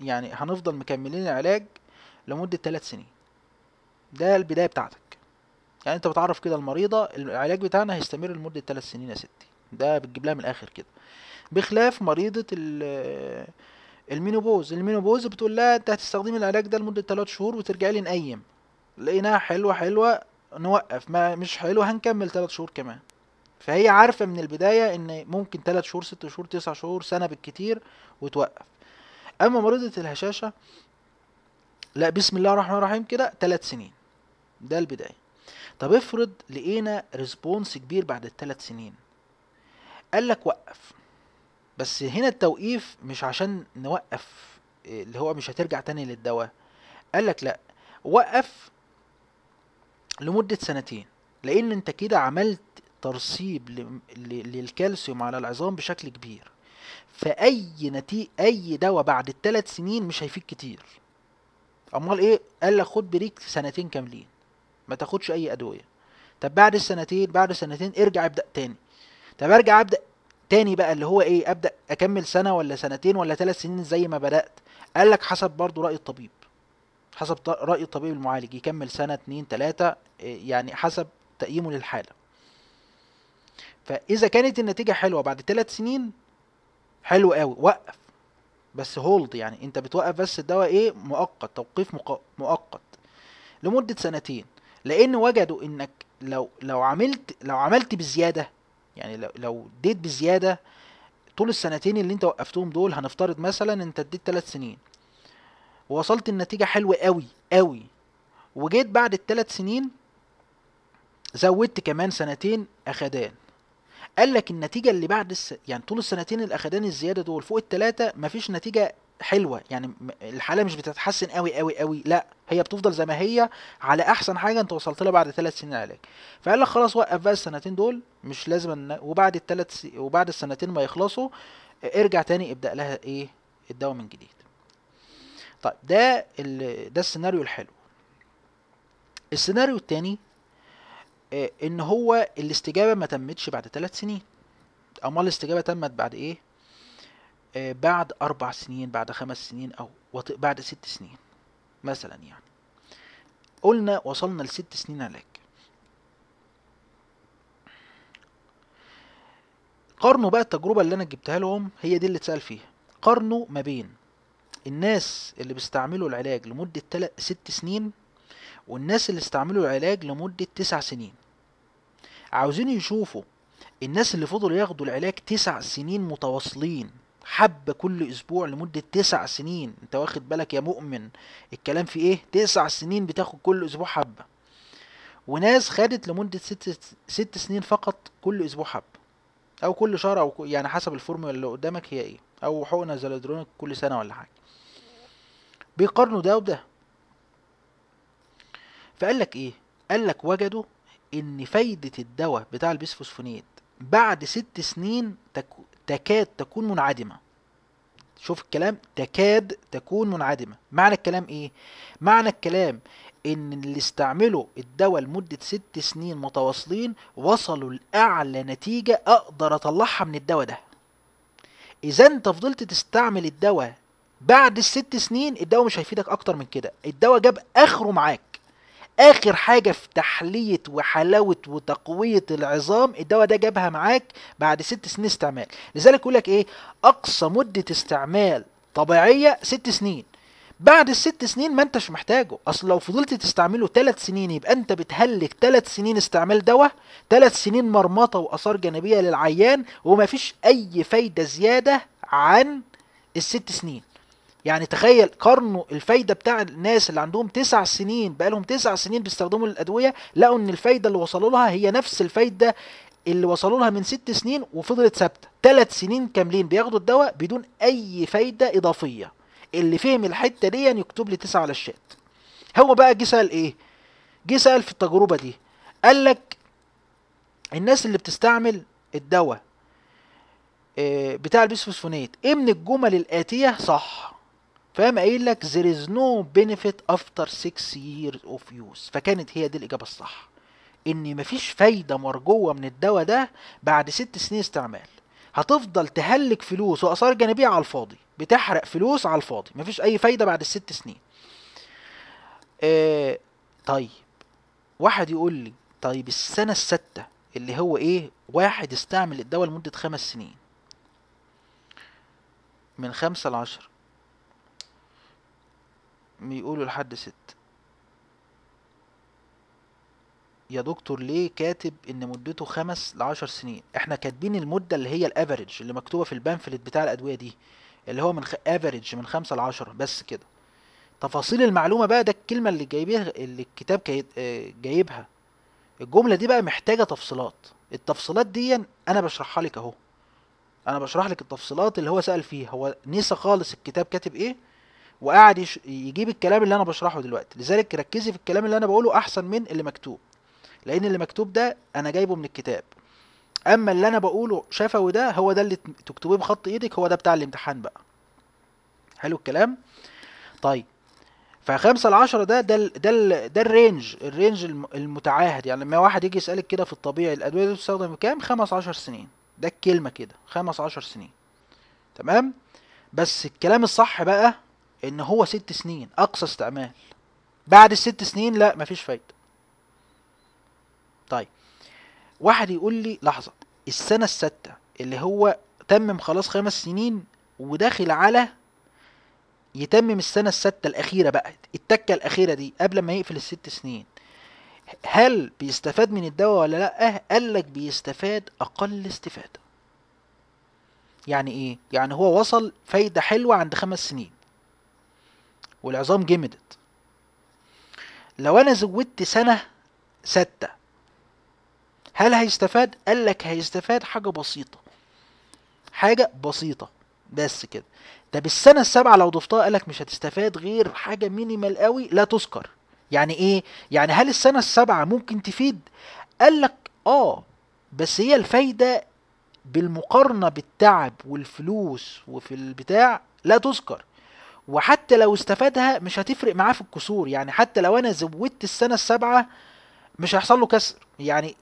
Speaker 1: يعني هنفضل مكملين العلاج لمده 3 سنين ده البداية بتاعتك يعني انت بتعرف كده المريضة العلاج بتاعنا هيستمر لمدة 3 سنين يا ستي ده بتجيب لها من الآخر كده بخلاف مريضة المينوبوز المينوبوز بتقول لها انت هتستخدمي العلاج ده لمدة 3 شهور وترجعي لي نقيم لقيناها حلوة حلوة نوقف ما مش حلوه هنكمل 3 شهور كمان فهي عارفة من البداية ان ممكن 3 شهور ست شهور تسع شهور سنة بالكتير وتوقف اما مريضة الهشاشة لا بسم الله الرحمن الرحيم كده 3 سنين ده البداية طب افرض لقينا ريسبونس كبير بعد الثلاث سنين قال لك وقف بس هنا التوقيف مش عشان نوقف اللي هو مش هترجع تاني للدواء قال لك لا وقف لمدة سنتين لأن أنت كده عملت ترسيب للكالسيوم على العظام بشكل كبير فأي نتيجة أي دواء بعد الثلاث سنين مش هيفيد كتير أمال إيه؟ قال لك خد بريك سنتين كاملين ما تاخدش اي ادويه طب بعد السنتين بعد سنتين ارجع ابدا تاني طب ارجع ابدا تاني بقى اللي هو ايه ابدا اكمل سنه ولا سنتين ولا ثلاث سنين زي ما بدات قال لك حسب برضه راي الطبيب حسب راي الطبيب المعالج يكمل سنه اتنين تلاته آه، يعني حسب تقييمه للحاله فاذا كانت النتيجه حلوه بعد ثلاث سنين حلو قوي وقف بس هولد يعني انت بتوقف بس الدواء ايه مؤقت توقيف مؤقت لمده سنتين لان وجدوا انك لو لو عملت لو عملت بزياده يعني لو لو اديت بزياده طول السنتين اللي انت وقفتهم دول هنفترض مثلا انت اديت ثلاث سنين ووصلت النتيجه حلوه قوي قوي وجيت بعد الثلاث سنين زودت كمان سنتين اخدان قال لك النتيجة اللي بعد الس... يعني طول السنتين الأخدان الزيادة دول فوق التلاتة مفيش نتيجة حلوه يعني الحاله مش بتتحسن قوي قوي قوي لا هي بتفضل زي ما هي على احسن حاجه انت وصلت لها بعد ثلاث سنين علاج فقال لك خلاص وقف بقى السنتين دول مش لازم وبعد الثلاث س... وبعد السنتين ما يخلصوا ارجع تاني ابدا لها ايه الدواء من جديد طيب ده ال... ده السيناريو الحلو السيناريو الثاني آه، ان هو الاستجابه ما تمتش بعد ثلاث سنين امال الاستجابه تمت بعد ايه آه، بعد أربع سنين بعد خمس سنين أو بعد ست سنين مثلا يعني قلنا وصلنا لست سنين علاج قارنوا بقى التجربة اللي أنا جبتها لهم هي دي اللي اتسأل فيها قارنوا ما بين الناس اللي بيستعملوا العلاج لمدة ست سنين والناس اللي استعملوا العلاج لمدة تسع سنين عاوزين يشوفوا الناس اللي فضلوا ياخدوا العلاج تسع سنين متواصلين حبة كل أسبوع لمدة تسع سنين أنت واخد بالك يا مؤمن الكلام في إيه تسع سنين بتاخد كل أسبوع حبة وناس خدت لمدة ست, ست سنين فقط كل أسبوع حبة أو كل شهر أو يعني حسب الفورمولا اللي قدامك هي إيه أو حقنة زلدرونك كل سنة ولا حاجة بيقارنوا ده وده فقال لك إيه قال لك وجدوا إن فايدة الدواء بتاع البيسفوسفونيت بعد ست سنين تكون تكاد تكون منعدمة شوف الكلام تكاد تكون منعدمة معنى الكلام ايه معنى الكلام ان اللي استعملوا الدواء لمدة ست سنين متواصلين وصلوا لأعلى نتيجة اقدر اطلعها من الدواء ده اذا انت فضلت تستعمل الدواء بعد الست سنين الدواء مش هيفيدك اكتر من كده الدواء جاب اخره معاك اخر حاجه في تحليه وحلاوه وتقويه العظام الدواء ده جابها معاك بعد ست سنين استعمال لذلك يقول لك ايه اقصى مده استعمال طبيعيه ست سنين بعد الست سنين ما انتش محتاجه اصل لو فضلت تستعمله ثلاث سنين يبقى انت بتهلك ثلاث سنين استعمال دواء ثلاث سنين مرمطه واثار جانبيه للعيان وما فيش اي فايده زياده عن الست سنين يعني تخيل قارنوا الفايده بتاع الناس اللي عندهم تسع سنين بقالهم تسع سنين بيستخدموا الادويه لقوا ان الفايده اللي وصلوا لها هي نفس الفايده اللي وصلوا لها من ست سنين وفضلت ثابته ثلاث سنين كاملين بياخدوا الدواء بدون اي فايده اضافيه اللي فهم الحته دي يعني يكتب لي تسعه على الشات هو بقى جه سال ايه جه سال في التجربه دي قال لك الناس اللي بتستعمل الدواء آه، بتاع البيسفوسفونات ايه من الجمل الاتيه صح فاهم قايل لك there is no benefit after 6 years of use فكانت هي دي الإجابة الصح إن مفيش فايدة مرجوة من الدواء ده بعد 6 سنين استعمال هتفضل تهلك فلوس وآثار جانبية على الفاضي بتحرق فلوس على الفاضي مفيش أي فايدة بعد الست سنين آه طيب واحد يقول لي طيب السنة الستة اللي هو ايه واحد استعمل الدواء لمدة خمس سنين من خمسة لعشرة بيقولوا لحد ست يا دكتور ليه كاتب ان مدته خمس لعشر سنين احنا كاتبين المدة اللي هي الافريج اللي مكتوبة في البامفلت بتاع الادوية دي اللي هو من افريج من خمسة لعشرة بس كده تفاصيل المعلومة بقى ده الكلمة اللي جايبها اللي الكتاب آه، جايبها الجملة دي بقى محتاجة تفصيلات التفصيلات دي انا بشرحها لك اهو انا بشرح لك التفصيلات اللي هو سأل فيها هو نسى خالص الكتاب كاتب ايه وقاعد يجيب الكلام اللي انا بشرحه دلوقتي لذلك ركزي في الكلام اللي انا بقوله احسن من اللي مكتوب لان اللي مكتوب ده انا جايبه من الكتاب اما اللي انا بقوله شفوي ده هو ده اللي تكتبيه بخط ايدك هو ده بتاع الامتحان بقى حلو الكلام طيب فخمسة لعشرة ده ده ده ده الرينج الرينج المتعاهد يعني لما واحد يجي يسألك كده في الطبيعي الأدوية دي بتستخدم كام؟ خمس عشر سنين ده الكلمة كده خمس عشر سنين تمام؟ بس الكلام الصح بقى ان هو ست سنين اقصى استعمال بعد الست سنين لا مفيش فايده طيب واحد يقول لي لحظه السنه الستة اللي هو تمم خلاص خمس سنين وداخل على يتمم السنه الستة الاخيره بقى التكه الاخيره دي قبل ما يقفل الست سنين هل بيستفاد من الدواء ولا لا قال لك بيستفاد اقل استفاده يعني ايه يعني هو وصل فايده حلوه عند خمس سنين والعظام جمدت لو انا زودت سنه سته هل هيستفاد قال لك هيستفاد حاجه بسيطه حاجه بسيطه بس كده طب السنه السابعه لو ضفتها قال لك مش هتستفاد غير حاجه مينيمال قوي لا تذكر يعني ايه يعني هل السنه السابعه ممكن تفيد قال لك اه بس هي الفايده بالمقارنه بالتعب والفلوس وفي البتاع لا تذكر وحتى لو استفادها مش هتفرق معاه في الكسور يعني حتى لو انا زودت السنه السابعه مش هيحصل له كسر يعني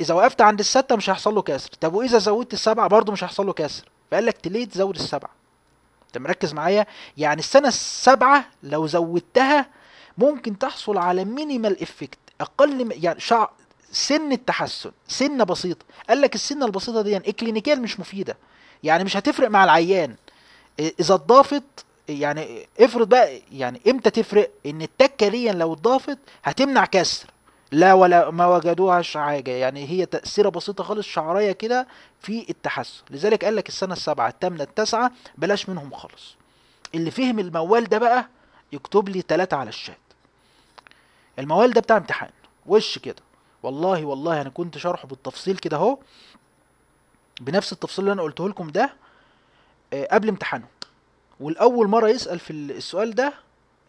Speaker 1: اذا وقفت عند السته مش هيحصل له كسر طب واذا زودت السبعه برضه مش هيحصل له كسر فقال لك ليه تزود السبعه انت مركز معايا يعني السنه السابعه لو زودتها ممكن تحصل على مينيمال افكت اقل يعني شعر سن التحسن سنه بسيطه قال لك السنه البسيطه دي يعني اكلينيكال مش مفيده يعني مش هتفرق مع العيان اذا اتضافت يعني افرض بقى يعني امتى تفرق ان التكه دي لو اتضافت هتمنع كسر لا ولا ما وجدوهاش حاجه يعني هي تاثيره بسيطه خالص شعريه كده في التحسن لذلك قال لك السنه السابعه الثامنه التاسعه بلاش منهم خالص اللي فهم الموال ده بقى يكتب لي ثلاثة على الشات الموال ده بتاع امتحان وش كده والله والله انا كنت شرحه بالتفصيل كده اهو بنفس التفصيل اللي انا قلته لكم ده آه، قبل امتحانه والاول مره يسال في السؤال ده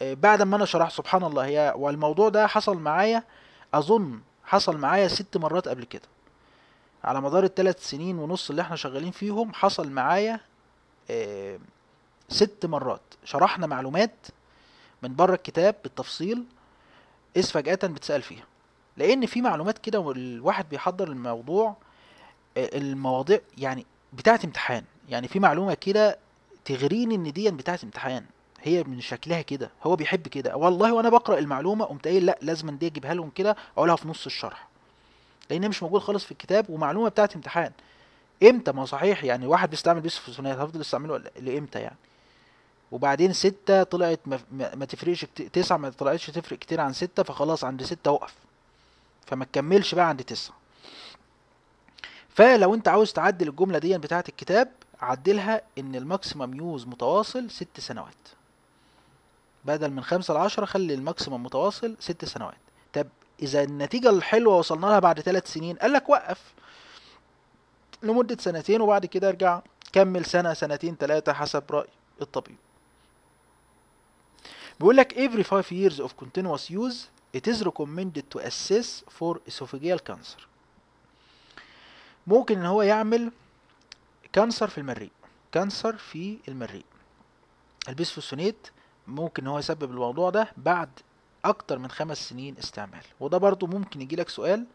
Speaker 1: آه، بعد ما انا شرحت سبحان الله هي والموضوع ده حصل معايا اظن حصل معايا ست مرات قبل كده على مدار الثلاث سنين ونص اللي احنا شغالين فيهم حصل معايا آه، ست مرات شرحنا معلومات من بره الكتاب بالتفصيل اذ فجأة بتسأل فيها لأن في معلومات كده الواحد بيحضر الموضوع آه، المواضيع يعني بتاعة امتحان يعني في معلومة كده تغريني ان دي بتاعه امتحان هي من شكلها كده هو بيحب كده والله وانا بقرا المعلومه قمت قايل لا لازم دي اجيبها لهم كده اقولها في نص الشرح لان مش موجود خالص في الكتاب ومعلومه بتاعه امتحان امتى ما صحيح يعني واحد بيستعمل بيس في الثانويه هفضل استعمله لامتى يعني وبعدين ستة طلعت ما, ما تفرقش تسعة ما طلعتش تفرق كتير عن ستة فخلاص عند ستة وقف فما تكملش بقى عند تسعة فلو انت عاوز تعدل الجملة دي بتاعة الكتاب عدلها ان الماكسيمم يوز متواصل ست سنوات بدل من خمسة لعشرة خلي الماكسيمم متواصل ست سنوات طب اذا النتيجة الحلوة وصلنا لها بعد ثلاث سنين قالك وقف لمدة سنتين وبعد كده ارجع كمل سنة سنتين ثلاثة حسب رأي الطبيب بيقول لك every 5 years of continuous use it is recommended to assess for esophageal cancer ممكن ان هو يعمل كانسر في المريء كانسر في المريء البيسفوسونيت ممكن ان هو يسبب الموضوع ده بعد اكتر من خمس سنين استعمال وده برضو ممكن يجيلك سؤال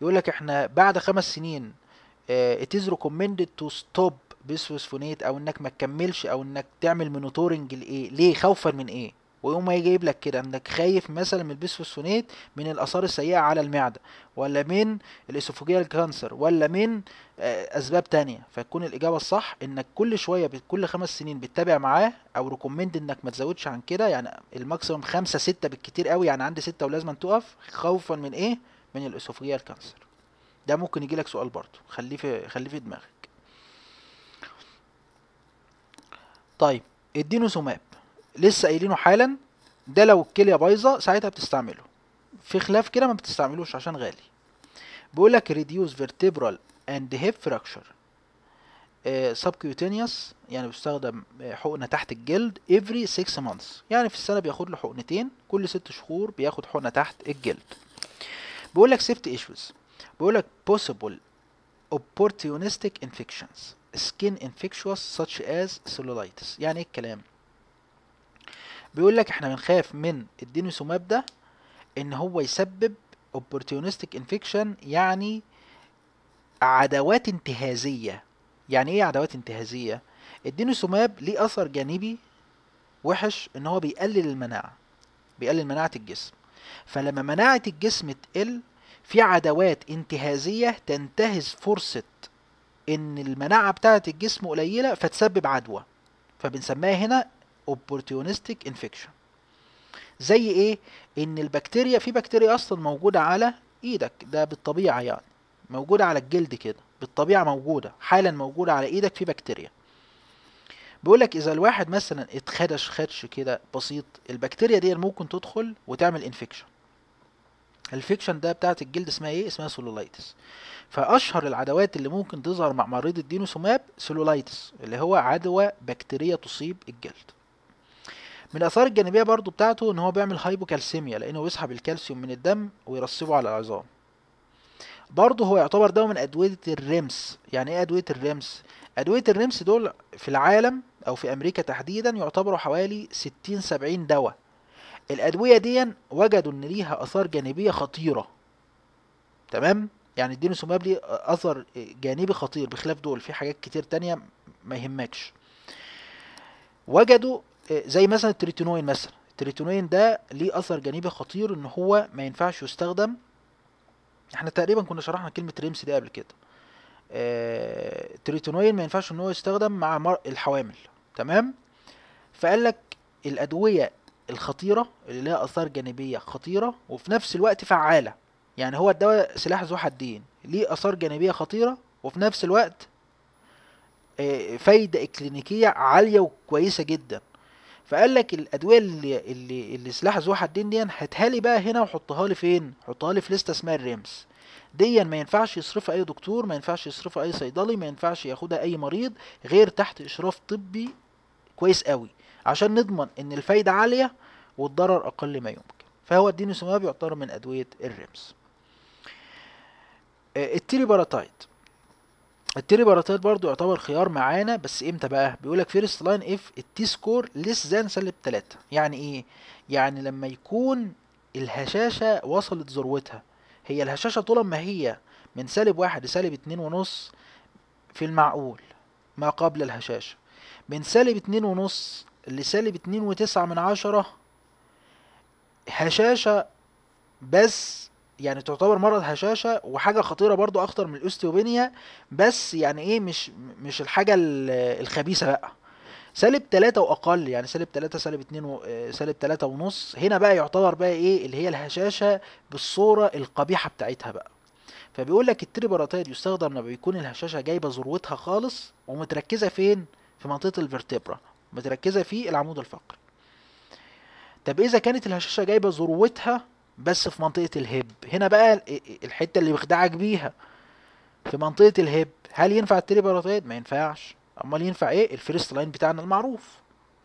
Speaker 1: يقولك احنا بعد خمس سنين آه، it is recommended to stop بيسفوسفونيت او انك ما تكملش او انك تعمل مونيتورنج لايه ليه خوفا من ايه ويقوم ما يجيب لك كده انك خايف مثلا من البيسفوسفونات من الاثار السيئه على المعده ولا من الاسوفوجيال كانسر ولا من آه، اسباب تانية فتكون الاجابه الصح انك كل شويه كل خمس سنين بتتابع معاه او ريكومند انك ما تزودش عن كده يعني الماكسيموم خمسة ستة بالكتير قوي يعني عندي ستة ولازم تقف خوفا من ايه من الاسوفوجيال كانسر ده ممكن يجي لك سؤال برضه خليه في خليه في دماغك طيب الدينوسوماب لسه قايلينه حالا ده لو الكليه بايظه ساعتها بتستعمله في خلاف كده ما بتستعملوش عشان غالي بيقول لك ريديوس فيرتيبرال اند هيب فراكشر سبكيوتينيوس يعني بيستخدم آه، حقنه تحت الجلد every 6 months يعني في السنه بياخد له حقنتين كل 6 شهور بياخد حقنه تحت الجلد بيقول لك سيفتي ايشوز بيقول لك possible opportunistic infections skin infectious such as cellulitis يعني ايه الكلام بيقول لك احنا بنخاف من الدينوسوماب ده ان هو يسبب opportunistic infection يعني عدوات انتهازية يعني ايه عدوات انتهازية الدينوسوماب ليه اثر جانبي وحش ان هو بيقلل المناعة بيقلل مناعة الجسم فلما مناعة الجسم تقل في عدوات انتهازية تنتهز فرصة ان المناعة بتاعة الجسم قليلة فتسبب عدوى فبنسميها هنا opportunistic infection زي ايه ان البكتيريا في بكتيريا اصلا موجوده على ايدك ده بالطبيعه يعني موجوده على الجلد كده بالطبيعه موجوده حالا موجوده على ايدك في بكتيريا بيقولك اذا الواحد مثلا اتخدش خدش كده بسيط البكتيريا دي ممكن تدخل وتعمل انفكشن الانفكشن ده بتاعت الجلد اسمها ايه اسمها سولولايتس فاشهر العدوات اللي ممكن تظهر مع مريض الدينوسوماب سولولايتس اللي هو عدوى بكتيريه تصيب الجلد من الاثار الجانبيه برضو بتاعته ان هو بيعمل هايبوكالسيميا لانه بيسحب الكالسيوم من الدم ويرصبه على العظام برضه هو يعتبر دواء من ادويه الرمس يعني ايه ادويه الرمس ادويه الرمس دول في العالم او في امريكا تحديدا يعتبروا حوالي 60 70 دواء الادويه دي وجدوا ان ليها اثار جانبيه خطيره تمام يعني الدينوسوماب ليه اثر جانبي خطير بخلاف دول في حاجات كتير تانية ما يهمكش وجدوا زي مثلا التريتينوين مثلا التريتينوين ده ليه اثر جانبي خطير ان هو ما ينفعش يستخدم احنا تقريبا كنا شرحنا كلمه ريمس دي قبل كده آه، التريتينوين ما ينفعش ان هو يستخدم مع الحوامل تمام فقال لك الادويه الخطيره اللي لها اثار جانبيه خطيره وفي نفس الوقت فعاله يعني هو الدواء سلاح ذو حدين ليه اثار جانبيه خطيره وفي نفس الوقت آه، فايده اكلينيكيه عاليه وكويسه جدا فقال لك الادويه اللي اللي, اللي سلاح ذو حدين دي هاتها لي بقى هنا وحطها لي فين حطها لي في لسته اسمها الريمس ديا ما ينفعش يصرفها اي دكتور ما ينفعش يصرفها اي صيدلي ما ينفعش ياخدها اي مريض غير تحت اشراف طبي كويس قوي عشان نضمن ان الفايده عاليه والضرر اقل ما يمكن فهو الدينوسوماب يعتبر من ادويه التيري آه، التيريباراتايد التري باراتات برضو يعتبر خيار معانا بس امتى بقى بيقولك فيرست لاين اف التي سكور ليس ذان سالب 3 يعني ايه يعني لما يكون الهشاشه وصلت ذروتها هي الهشاشه طول ما هي من سالب واحد لسالب اتنين ونص في المعقول ما قبل الهشاشه من سالب اتنين ونص لسالب اتنين وتسعة من عشرة هشاشة بس يعني تعتبر مرض هشاشة وحاجة خطيرة برضو أخطر من الأستيوبينيا بس يعني إيه مش مش الحاجة الخبيثة بقى سالب تلاتة وأقل يعني سالب تلاتة سالب اتنين و... سالب تلاتة ونص هنا بقى يعتبر بقى إيه اللي هي الهشاشة بالصورة القبيحة بتاعتها بقى فبيقول لك التريبراتايد يستخدم لما بيكون الهشاشة جايبة ذروتها خالص ومتركزة فين؟ في منطقة الفرتبرا متركزة في العمود الفقري طب إذا كانت الهشاشة جايبة ذروتها بس في منطقه الهب هنا بقى إيه، إيه، الحته اللي بيخدعك بيها في منطقه الهب هل ينفع التري ما ينفعش امال ينفع ايه الفيرست لاين بتاعنا المعروف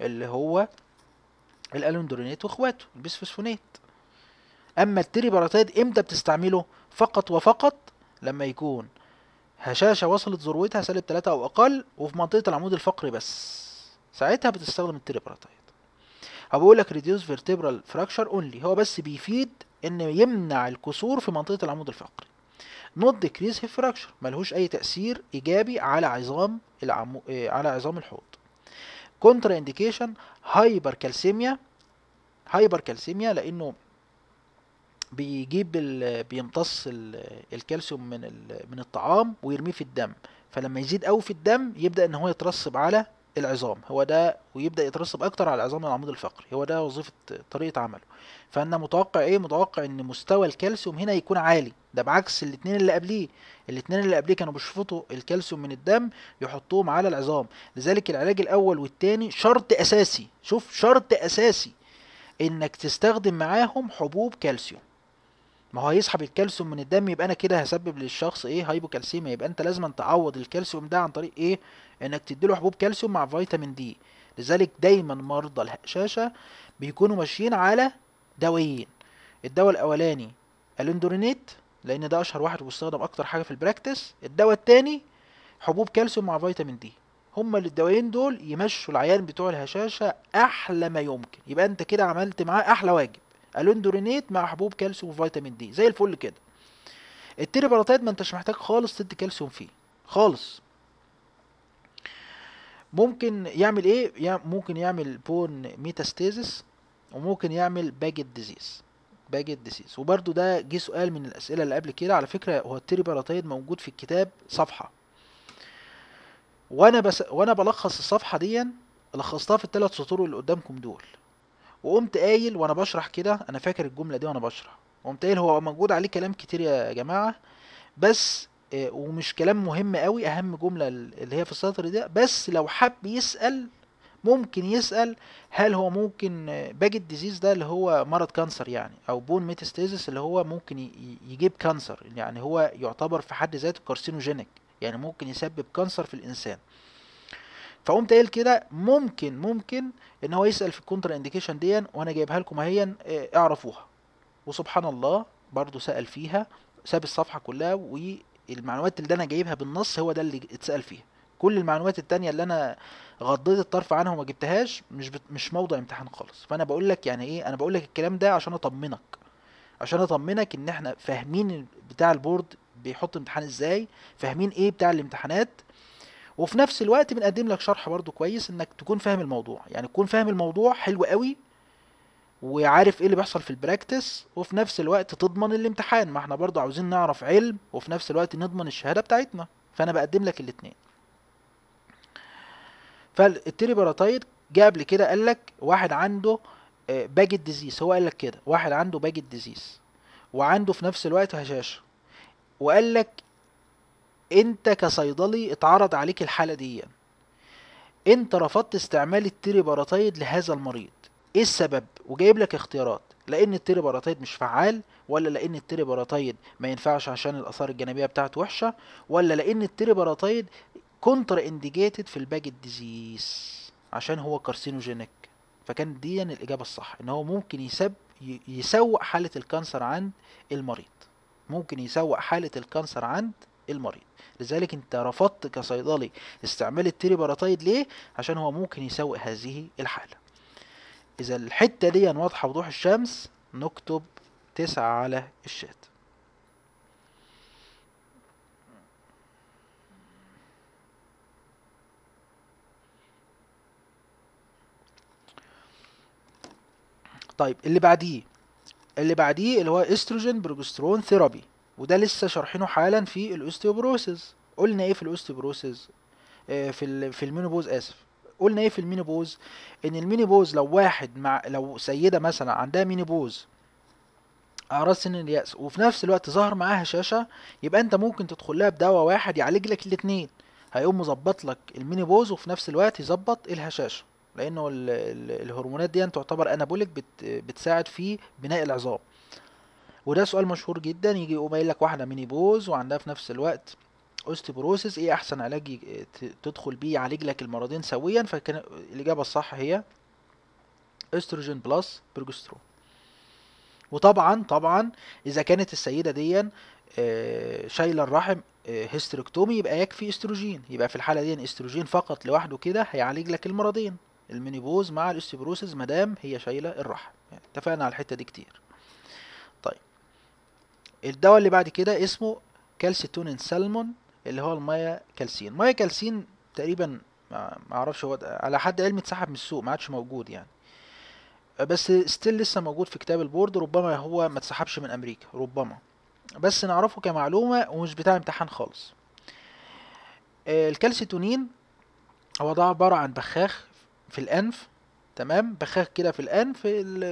Speaker 1: اللي هو الالندرونيت واخواته البسفوسفونات اما التري امتى بتستعمله فقط وفقط لما يكون هشاشة وصلت ذروتها سالب 3 أو أقل وفي منطقة العمود الفقري بس ساعتها بتستخدم التريبراتايد هو لك ريديوس فيرتبرال فراكشر اونلي هو بس بيفيد ان يمنع الكسور في منطقه العمود الفقري نوت ديكريز هيب فراكشر ملهوش اي تاثير ايجابي على عظام العمو... آه، على عظام الحوض كونترا انديكيشن هايبر كالسيميا هايبر كالسيميا لانه بيجيب ال... بيمتص ال... الكالسيوم من ال... من الطعام ويرميه في الدم فلما يزيد قوي في الدم يبدا ان هو يترسب على العظام هو ده ويبدا يترسب اكتر على العظام العمود الفقري هو ده وظيفه طريقه عمله فانا متوقع ايه متوقع ان مستوى الكالسيوم هنا يكون عالي ده بعكس الاثنين اللي قبليه الاثنين اللي قبليه كانوا بيشفطوا الكالسيوم من الدم يحطوهم على العظام لذلك العلاج الاول والثاني شرط اساسي شوف شرط اساسي انك تستخدم معاهم حبوب كالسيوم ما هو هيسحب الكالسيوم من الدم يبقى انا كده هسبب للشخص ايه هايبوكالسيميا يبقى انت لازم تعوض الكالسيوم ده عن طريق ايه انك تديله حبوب كالسيوم مع فيتامين دي لذلك دايما مرضى الهشاشة بيكونوا ماشيين على دوايين الدواء الاولاني الاندورينيت لان ده اشهر واحد وبيستخدم اكتر حاجة في البراكتس الدواء التاني حبوب كالسيوم مع فيتامين دي هما الدوايين دول يمشوا العيان بتوع الهشاشة احلى ما يمكن يبقى انت كده عملت معاه احلى واجب الاندورينيت مع حبوب كالسيوم وفيتامين دي زي الفل كده التريبراتات ما انتش محتاج خالص تدي كالسيوم فيه خالص ممكن يعمل ايه ممكن يعمل بون ميتاستيزس وممكن يعمل باجيت ديزيز باجيت ديزيز وبرده ده جه سؤال من الاسئله اللي قبل كده على فكره هو التريباراتايد موجود في الكتاب صفحه وانا بس وانا بلخص الصفحه دي لخصتها في الثلاث سطور اللي قدامكم دول وقمت قايل وانا بشرح كده انا فاكر الجمله دي وانا بشرح قمت قايل هو موجود عليه كلام كتير يا جماعه بس آه، ومش كلام مهم قوي اهم جمله اللي هي في السطر ده بس لو حب يسال ممكن يسال هل هو ممكن آه، باجت ديزيز ده اللي هو مرض كانسر يعني او بون ميتاستازيس اللي هو ممكن يجيب كانسر يعني هو يعتبر في حد ذاته كارسينوجينيك يعني ممكن يسبب كانسر في الانسان فقمت قايل كده ممكن ممكن ان هو يسال في الكونتر انديكيشن دي وانا جايبها لكم اهيا آه، اعرفوها وسبحان الله برضو سال فيها ساب الصفحه كلها المعلومات اللي انا جايبها بالنص هو ده اللي اتسال فيها كل المعلومات التانية اللي انا غضيت الطرف عنها وما جبتهاش مش بت... مش موضع امتحان خالص فانا بقول لك يعني ايه انا بقول لك الكلام ده عشان اطمنك عشان اطمنك ان احنا فاهمين بتاع البورد بيحط امتحان ازاي فاهمين ايه بتاع الامتحانات وفي نفس الوقت بنقدم لك شرح برضو كويس انك تكون فاهم الموضوع يعني تكون فاهم الموضوع حلو قوي وعارف ايه اللي بيحصل في البراكتس وفي نفس الوقت تضمن الامتحان ما احنا برضو عاوزين نعرف علم وفي نفس الوقت نضمن الشهاده بتاعتنا فانا بقدم لك الاثنين فالتريبراتايد جه قبل كده قال لك واحد عنده آه، باجت ديزيز هو قال لك كده واحد عنده باجت ديزيز وعنده في نفس الوقت هشاشه وقال لك انت كصيدلي اتعرض عليك الحاله دي انت رفضت استعمال التريبراتايد لهذا المريض ايه السبب وجايب لك اختيارات لان التريبراتايد مش فعال ولا لان التريبراتايد ما ينفعش عشان الاثار الجانبيه بتاعته وحشه ولا لان التريبراتايد كونتر انديجيتد في الباج ديزيز عشان هو كارسينوجينيك فكان دي الاجابه الصح ان هو ممكن يسب يسوق حاله الكانسر عند المريض ممكن يسوق حاله الكانسر عند المريض لذلك انت رفضت كصيدلي استعمال التريبراتايد ليه عشان هو ممكن يسوق هذه الحاله إذا الحتة دي واضحة وضوح الشمس نكتب تسعة على الشات طيب اللي بعديه اللي بعديه اللي هو استروجين بروجسترون ثيرابي وده لسه شارحينه حالا في الاوستيوبروسيس قلنا ايه في الاوستيوبروسيس آه، في في المينوبوز اسف قلنا ايه في الميني بوز ان الميني بوز لو واحد مع لو سيده مثلا عندها ميني بوز اعراض سن اليأس وفي نفس الوقت ظهر معاها هشاشه يبقى انت ممكن تدخل لها بدواء واحد يعالج لك الاثنين هيقوم مظبط لك الميني بوز وفي نفس الوقت يظبط الهشاشه لانه الـ الـ الهرمونات دي تعتبر انابوليك بت بتساعد في بناء العظام وده سؤال مشهور جدا يجي يقوم قايل لك واحده ميني بوز وعندها في نفس الوقت اوستيوبروسيس ايه احسن علاج تدخل بيه يعالج لك المرضين سويا فكان الاجابه الصح هي استروجين بلس بروجسترون وطبعا طبعا اذا كانت السيده دي آه، شايله الرحم هيستريكتومي آه، يبقى يكفي استروجين يبقى في الحاله دي استروجين فقط لوحده كده هيعالج لك المرضين المينيبوز مع الاستيبروسيس مدام هي شايله الرحم يعني اتفقنا على الحته دي كتير طيب الدواء اللي بعد كده اسمه كالسيتونين سالمون اللي هو المايا كالسين مايا كالسين تقريبا ما اعرفش هو على حد علمي اتسحب من السوق ما عادش موجود يعني بس ستيل لسه موجود في كتاب البورد ربما هو ما اتسحبش من امريكا ربما بس نعرفه كمعلومة ومش بتاع امتحان خالص آه، الكالسيتونين هو ده عبارة عن بخاخ في الأنف تمام بخاخ كده في الانف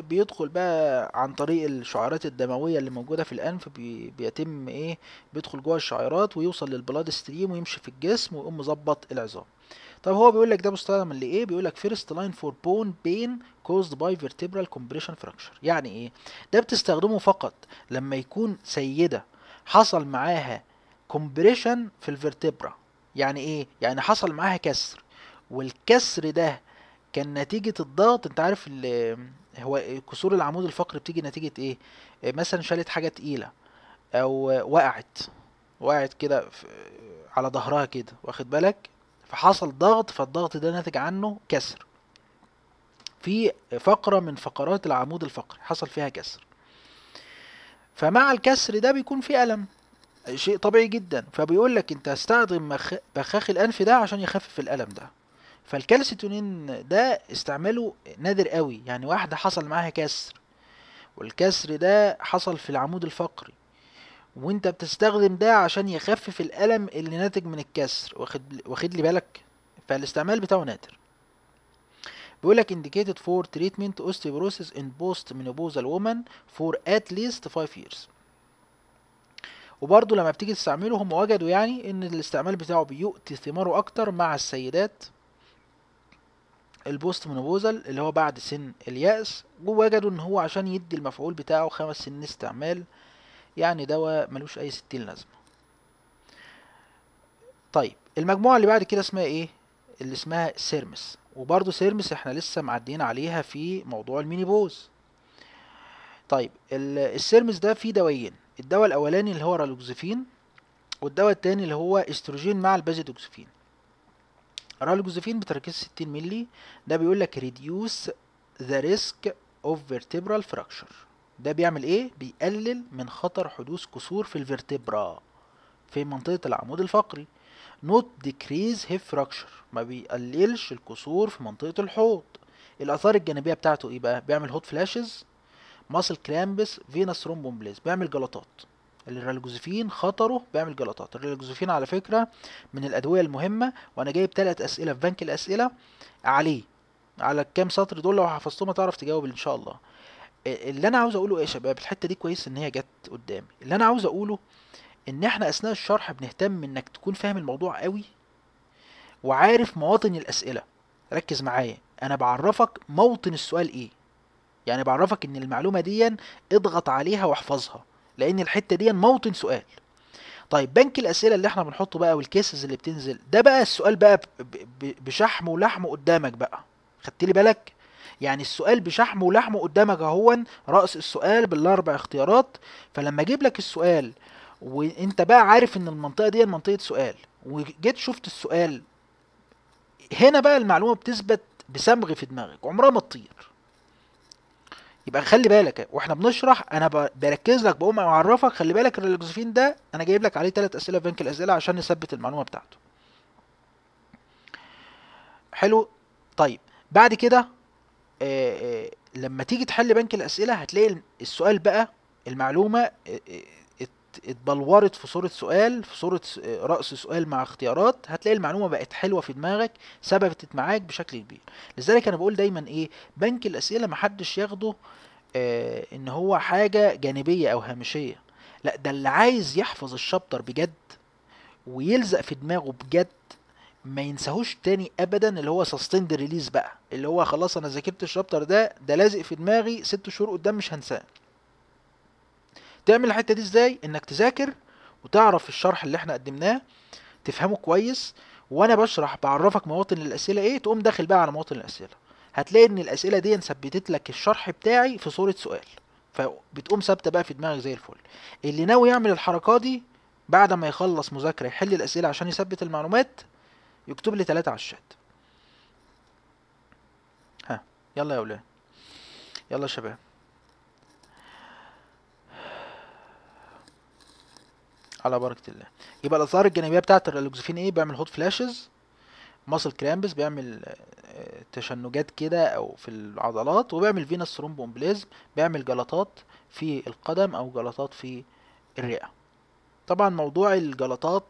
Speaker 1: بيدخل بقى عن طريق الشعيرات الدمويه اللي موجوده في الانف بي بيتم ايه بيدخل جوه الشعيرات ويوصل للبلاد ستريم ويمشي في الجسم ويقوم مظبط العظام طب هو بيقول لك ده مستخدم لايه بيقول لك فيرست لاين فور بون بين كوزد باي فيرتيبرال كومبريشن فراكشر يعني ايه ده بتستخدمه فقط لما يكون سيده حصل معاها كومبريشن في الفيرتبرا يعني ايه يعني حصل معاها كسر والكسر ده كان نتيجة الضغط انت عارف هو كسور العمود الفقري بتيجي نتيجة ايه آه، مثلا شالت حاجة تقيلة او وقعت وقعت كده على ظهرها كده واخد بالك فحصل ضغط فالضغط ده ناتج عنه كسر في فقرة من فقرات العمود الفقري حصل فيها كسر فمع الكسر ده بيكون في ألم شيء طبيعي جدا فبيقول لك انت استخدم بخاخ الأنف ده عشان يخفف الألم ده فالكالسيتونين ده استعماله نادر قوي يعني واحدة حصل معاها كسر والكسر ده حصل في العمود الفقري وانت بتستخدم ده عشان يخفف الألم اللي ناتج من الكسر واخد, واخد لي بالك فالاستعمال بتاعه نادر بيقولك indicated for treatment osteoporosis in post menopausal woman for at least 5 years وبرضه لما بتيجي تستعمله هم وجدوا يعني ان الاستعمال بتاعه بيؤتي ثماره اكتر مع السيدات البوست منوبوزل اللي هو بعد سن اليأس ووجدوا ان هو عشان يدي المفعول بتاعه خمس سنين استعمال يعني دواء ملوش اي ستين لازمة طيب المجموعة اللي بعد كده اسمها ايه اللي اسمها سيرمس وبرضو سيرمس احنا لسه معديين عليها في موضوع الميني بوز طيب السيرمس ده فيه دوايين الدواء الاولاني اللي هو رالوكزفين والدواء التاني اللي هو استروجين مع البازيدوكسفين أنواع الجزيفين بتركيز 60 مللي ده بيقول لك ريديوس ذا ريسك اوف فيرتبرال فراكشر ده بيعمل ايه بيقلل من خطر حدوث كسور في الفيرتبرا في منطقة العمود الفقري نوت ديكريز هيب فراكشر ما بيقللش الكسور في منطقة الحوض الآثار الجانبية بتاعته ايه بقى بيعمل هوت فلاشز ماسل كرامبس فينس رومبومبليز بيعمل جلطات الريلجوزيفين خطره بيعمل جلطات الريلجوزيفين على فكره من الادويه المهمه وانا جايب ثلاث اسئله في بنك الاسئله عليه على الكام سطر دول لو حفظتهم هتعرف تجاوب ان شاء الله اللي انا عاوز اقوله ايه يا شباب الحته دي كويس ان هي جت قدامي اللي انا عاوز اقوله ان احنا اثناء الشرح بنهتم انك تكون فاهم الموضوع قوي وعارف مواطن الاسئله ركز معايا انا بعرفك موطن السؤال ايه يعني بعرفك ان المعلومه دي اضغط عليها واحفظها لان الحته دي موطن سؤال طيب بنك الاسئله اللي احنا بنحطه بقى والكيسز اللي بتنزل ده بقى السؤال بقى بشحم ولحم قدامك بقى خدت لي بالك يعني السؤال بشحم ولحم قدامك اهو راس السؤال بالاربع اختيارات فلما اجيب لك السؤال وانت بقى عارف ان المنطقه دي منطقه سؤال وجيت شفت السؤال هنا بقى المعلومه بتثبت بصمغ في دماغك عمرها ما تطير يبقى خلي بالك واحنا بنشرح انا بركز لك بقوم اعرفك خلي بالك الريلاكسوفين ده انا جايب لك عليه ثلاث اسئله في بنك الاسئله عشان نثبت المعلومه بتاعته حلو طيب بعد كده لما تيجي تحل بنك الاسئله هتلاقي السؤال بقى المعلومه اتبلورت في صورة سؤال في صورة رأس سؤال مع اختيارات هتلاقي المعلومة بقت حلوة في دماغك ثبتت معاك بشكل كبير لذلك انا بقول دايما ايه بنك الاسئلة محدش ياخده آه ان هو حاجة جانبية او هامشية لا ده اللي عايز يحفظ الشابتر بجد ويلزق في دماغه بجد ما ينساهوش تاني ابدا اللي هو سستند ريليز بقى اللي هو خلاص انا ذاكرت الشابتر ده ده لازق في دماغي ست شهور قدام مش هنساه تعمل الحته دي ازاي انك تذاكر وتعرف الشرح اللي احنا قدمناه تفهمه كويس وانا بشرح بعرفك مواطن الاسئله ايه تقوم داخل بقى على مواطن الاسئله هتلاقي ان الاسئله دي ثبتت لك الشرح بتاعي في صوره سؤال فبتقوم ثابته بقى في دماغك زي الفل اللي ناوي يعمل الحركه دي بعد ما يخلص مذاكره يحل الاسئله عشان يثبت المعلومات يكتب لي ثلاثة على الشات ها يلا يا ولاد يلا يا شباب على بركه الله يبقى الاظهار الجانبيه بتاعه الريلوكسفين ايه بيعمل هوت فلاشز ماسل كرامبس بيعمل آه، تشنجات كده او في العضلات وبيعمل فينس ثرومبومبليزم بيعمل جلطات في القدم او جلطات في الرئه طبعا موضوع الجلطات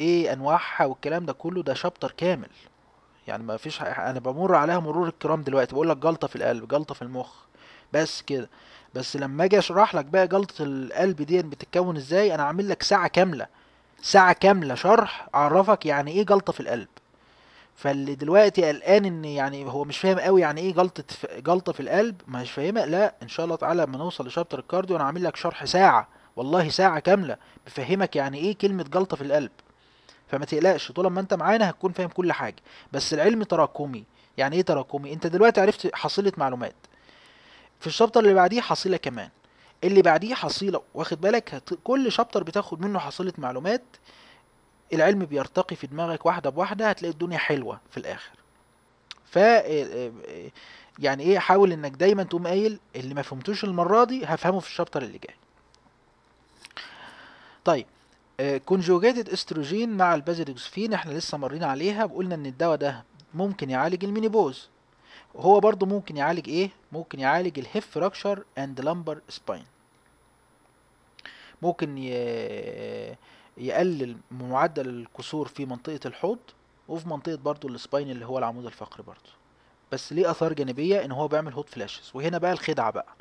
Speaker 1: ايه انواعها والكلام ده كله ده شابتر كامل يعني ما فيش انا بمر عليها مرور الكرام دلوقتي بقول لك جلطه في القلب جلطه في المخ بس كده بس لما اجي اشرح لك بقى جلطه القلب دي بتتكون ازاي انا عامل لك ساعه كامله ساعه كامله شرح اعرفك يعني ايه جلطه في القلب فاللي دلوقتي قلقان ان يعني هو مش فاهم قوي يعني ايه جلطه في جلطه في القلب مش فاهمها لا ان شاء الله تعالى لما نوصل لشابتر الكارديو انا عامل لك شرح ساعه والله ساعه كامله بفهمك يعني ايه كلمه جلطه في القلب فما تقلقش طول ما انت معانا هتكون فاهم كل حاجه بس العلم تراكمي يعني ايه تراكمي انت دلوقتي عرفت حصيله معلومات في الشابتر اللي بعديه حصيله كمان اللي بعديه حصيله واخد بالك كل شابتر بتاخد منه حصيله معلومات العلم بيرتقي في دماغك واحده بواحده هتلاقي الدنيا حلوه في الاخر ف آه، آه، آه، يعني ايه حاول انك دايما تقوم قايل اللي ما فهمتوش المره دي هفهمه في الشابتر اللي جاي طيب كونجوجيتد استروجين مع البازيدوكسفين احنا لسه مرينا عليها وقلنا ان الدواء ده ممكن يعالج المينيبوز وهو برضو ممكن يعالج ايه ممكن يعالج الهيب فراكشر اند لامبر سباين ممكن يقلل معدل الكسور في منطقة الحوض وفي منطقة برضو السباين اللي هو العمود الفقري برضو بس ليه اثار جانبية ان هو بيعمل هوت فلاشز وهنا بقى الخدعة بقى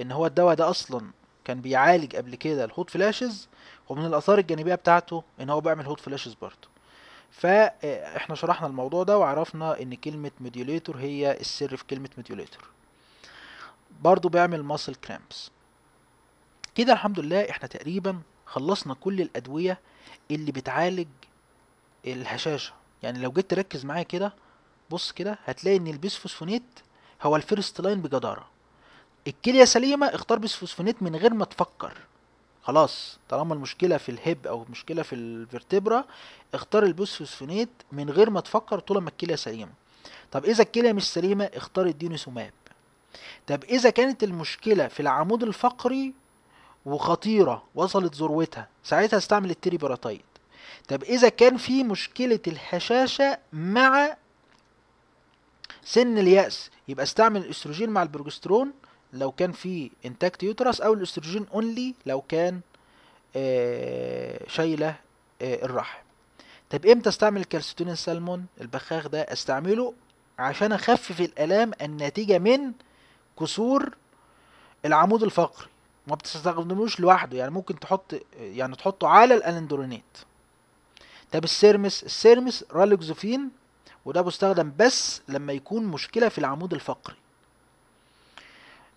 Speaker 1: ان هو الدواء ده اصلا كان بيعالج قبل كده الهوت فلاشز ومن الاثار الجانبية بتاعته ان هو بيعمل هوت فلاشز برضو فاحنا آه، شرحنا الموضوع ده وعرفنا ان كلمة ميديوليتور هي السر في كلمة ميديوليتور برضو بيعمل ماسل كرامبس كده الحمد لله احنا تقريبا خلصنا كل الادوية اللي بتعالج الهشاشة يعني لو جيت تركز معايا كده بص كده هتلاقي ان البيسفوسفونات هو الفيرست لاين بجدارة الكلية سليمة اختار بيسفوسفونات من غير ما تفكر خلاص طالما المشكله في الهب او مشكله في الفرتبرا اختار البوسفوسفونات من غير ما تفكر طول ما الكليه سليمه طب اذا الكليه مش سليمه اختار الدينوسوماب طب اذا كانت المشكله في العمود الفقري وخطيره وصلت ذروتها ساعتها استعمل التريبراتايد طب اذا كان في مشكله الهشاشه مع سن الياس يبقى استعمل الاستروجين مع البروجسترون لو كان في انتاكت يوترس او الاستروجين اونلي لو كان آه، شايله آه، الرحم طب امتى استعمل الكالسيتونين سالمون البخاخ ده استعمله عشان اخفف الالام الناتجه من كسور العمود الفقري ما بتستخدموش لوحده يعني ممكن تحط يعني تحطه على الاندرونيت طب السيرمس السيرمس رالوكزوفين وده بيستخدم بس لما يكون مشكله في العمود الفقري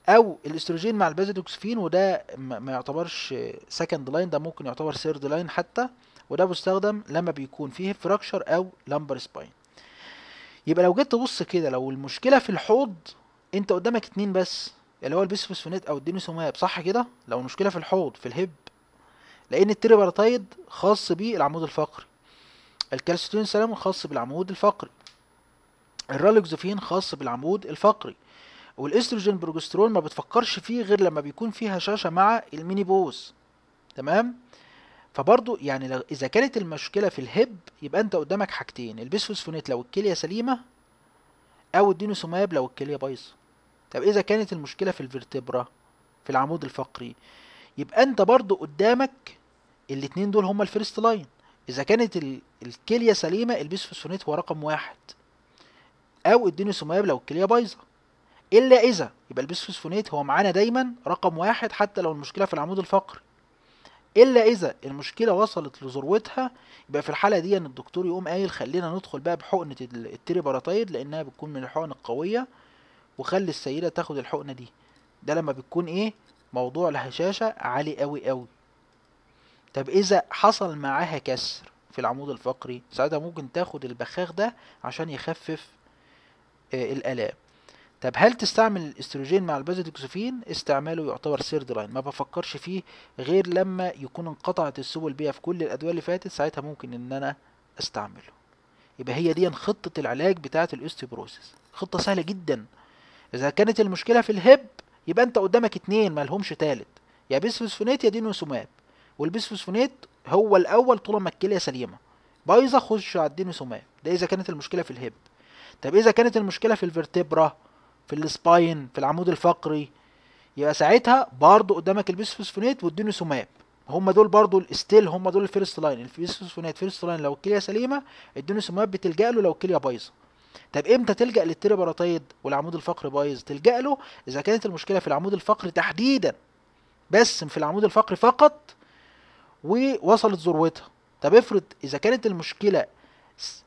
Speaker 1: او الاستروجين مع البازيدوكسفين وده ما يعتبرش سكند لاين ده ممكن يعتبر سيرد لاين حتى وده بيستخدم لما بيكون فيه فراكشر او لامبر سباين يبقى لو جيت تبص كده لو المشكله في الحوض انت قدامك اتنين بس اللي هو البيسفوسفونات او الدينوسوماب صح كده لو المشكله في الحوض في الهب لان التريباراتايد خاص بالعمود الفقري الكالسيتون سلام خاص بالعمود الفقري الرالوكزوفين خاص بالعمود الفقري والاستروجين بروجسترون ما بتفكرش فيه غير لما بيكون فيها هشاشه مع الميني بوز تمام فبرضه يعني اذا كانت المشكله في الهب يبقى انت قدامك حاجتين البيسفوسفونات لو الكليه سليمه او الدينوسوماب لو الكليه بايظه طب اذا كانت المشكله في الفرتبرا في العمود الفقري يبقى انت برضه قدامك الاتنين دول هما الفيرست لاين اذا كانت الكليه سليمه البيسفوسفونات هو رقم واحد او الدينوسوماب لو الكليه بايظه الا اذا يبقى البسفوسفونات هو معانا دايما رقم واحد حتى لو المشكله في العمود الفقري الا اذا المشكله وصلت لذروتها يبقى في الحاله دي ان الدكتور يقوم قايل خلينا ندخل بقى بحقنه التريباراتايد لانها بتكون من الحقن القويه وخلي السيده تاخد الحقنه دي ده لما بتكون ايه موضوع الهشاشه عالي قوي قوي طب اذا حصل معاها كسر في العمود الفقري ساعتها ممكن تاخد البخاخ ده عشان يخفف آه، الالام طب هل تستعمل الاستروجين مع البازوديكسوفين استعماله يعتبر سيرد لاين ما بفكرش فيه غير لما يكون انقطعت السبل بيها في كل الادويه اللي فاتت ساعتها ممكن ان انا استعمله يبقى هي دي خطه العلاج بتاعه الاوستيوبروسيس خطه سهله جدا اذا كانت المشكله في الهب يبقى انت قدامك اتنين مالهمش تالت يا بيسفوسفونات يا دينوسوماب والبيسفوسفونات هو الاول طول ما الكليه سليمه بايظه خش على الدينوسوماب ده اذا كانت المشكله في الهب طب اذا كانت المشكله في الفرتبرا في السباين في العمود الفقري يبقى ساعتها برضه قدامك البيسفوسفونات والدينوسوماب هم دول برضو الاستيل هم دول الفيرست لاين البيسفوسفونات فيرست لاين لو الكليه سليمه الدينوسوماب بتلجا له لو الكليه بايظه طب امتى تلجا للتريبراتايد والعمود الفقري بايظ تلجا له اذا كانت المشكله في العمود الفقري تحديدا بس في العمود الفقري فقط ووصلت ذروتها طب افرض اذا كانت المشكله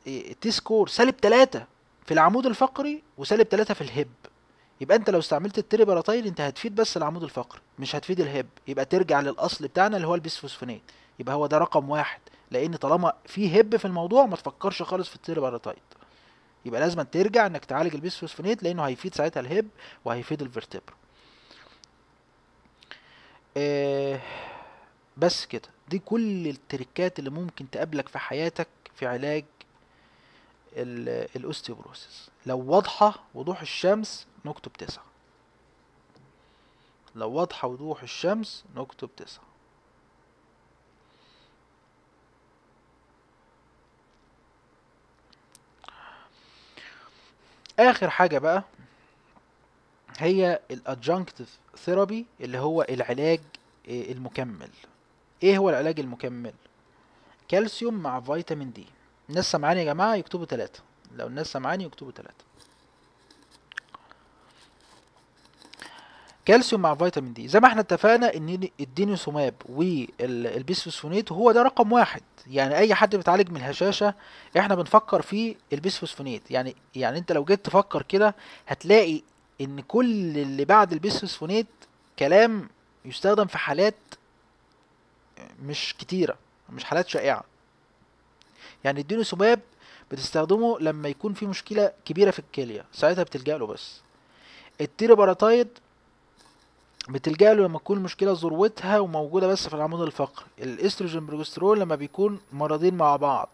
Speaker 1: تي إيه، سكور سالب 3 في العمود الفقري وسالب 3 في الهب يبقى انت لو استعملت التري انت هتفيد بس العمود الفقري مش هتفيد الهب يبقى ترجع للاصل بتاعنا اللي هو البيسفوسفونات يبقى هو ده رقم واحد لان طالما في هب في الموضوع ما تفكرش خالص في التري يبقى لازم ترجع انك تعالج البيسفوسفونات لانه هيفيد ساعتها الهب وهيفيد الفرتبرا آه، بس كده دي كل التركات اللي ممكن تقابلك في حياتك في علاج الاوستيوبروسيس لو واضحه وضوح الشمس نكتب تسعة لو واضحه وضوح الشمس نكتب تسعة اخر حاجه بقى هي الادجنكت ثيرابي اللي هو العلاج آه، المكمل ايه هو العلاج المكمل كالسيوم مع فيتامين دي الناس سمعاني يا جماعة يكتبوا ثلاثة لو الناس سمعاني يكتبوا ثلاثة كالسيوم مع فيتامين دي زي ما احنا اتفقنا ان الدينوسوماب والبيسفوسفونيت هو ده رقم واحد يعني اي حد بيتعالج من الهشاشه احنا بنفكر في البيسفوسفونيت يعني يعني انت لو جيت تفكر كده هتلاقي ان كل اللي بعد البيسفوسفونيت كلام يستخدم في حالات مش كتيره مش حالات شائعه يعني اديله سباب بتستخدمه لما يكون في مشكلة كبيرة في الكلية ساعتها بتلجأ له بس التيرباراتايد بتلجأ له لما تكون المشكلة ذروتها وموجودة بس في العمود الفقري الاستروجين بروجسترون لما بيكون مرضين مع بعض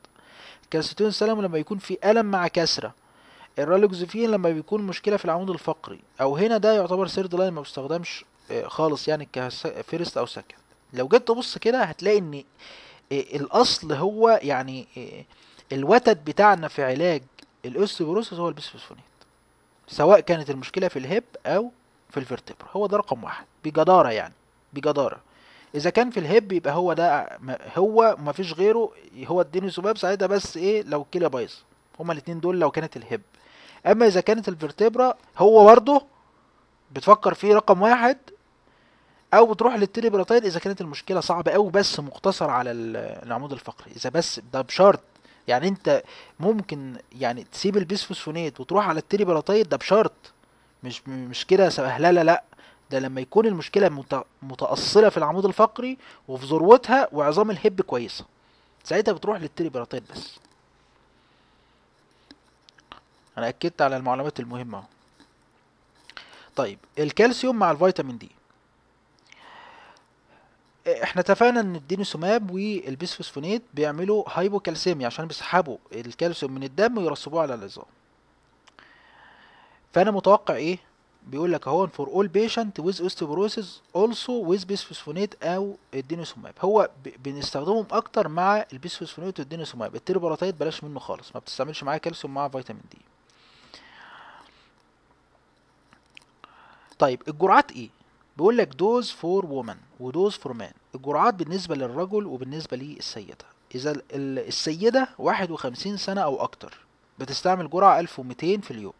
Speaker 1: كالسيتون سالم لما يكون في ألم مع كسرة الرالوكزفين لما بيكون مشكلة في العمود الفقري أو هنا ده يعتبر سيرد لاين ما بيستخدمش آه، خالص يعني كفيرست أو سكند لو جيت تبص كده هتلاقي ان الاصل هو يعني الوتد بتاعنا في علاج الاوستيوبروسس هو البسفوسفونات سواء كانت المشكله في الهب او في الفرتبرا هو ده رقم واحد بجداره يعني بجداره اذا كان في الهب يبقى هو ده هو مفيش غيره هو اديني سباب ساعتها بس ايه لو الكلى بايظه هما الاثنين دول لو كانت الهب اما اذا كانت الفرتبرا هو برضه بتفكر فيه رقم واحد او بتروح للتريبراتايد اذا كانت المشكله صعبه او بس مقتصره على العمود الفقري اذا بس ده بشرط يعني انت ممكن يعني تسيب البيسفوسفونات وتروح على التريبراتايد ده بشرط مش مش كده سهلله لا ده لما يكون المشكله متاصله في العمود الفقري وفي ذروتها وعظام الهب كويسه ساعتها بتروح للتريبراتايد بس انا اكدت على المعلومات المهمه طيب الكالسيوم مع الفيتامين دي احنا اتفقنا ان الدينوسوماب والبيسفوسفونيت بيعملوا هايبوكالسيميا عشان بيسحبوا الكالسيوم من الدم ويرسبوه على العظام فانا متوقع ايه بيقول لك اهو فور اول بيشنت ويز اوستيوبروسيس اولسو ويز بيسفوسفونيت او الدينوسوماب هو بنستخدمهم اكتر مع البيسفوسفونيت والدينوسوماب التربوراتايد بلاش منه خالص ما بتستعملش معاه كالسيوم مع فيتامين دي طيب الجرعات ايه بيقول لك دوز فور وومن ودوز فور مان الجرعات بالنسبة للرجل وبالنسبة للسيدة إذا السيدة 51 سنة أو أكتر بتستعمل جرعة 1200 في اليوم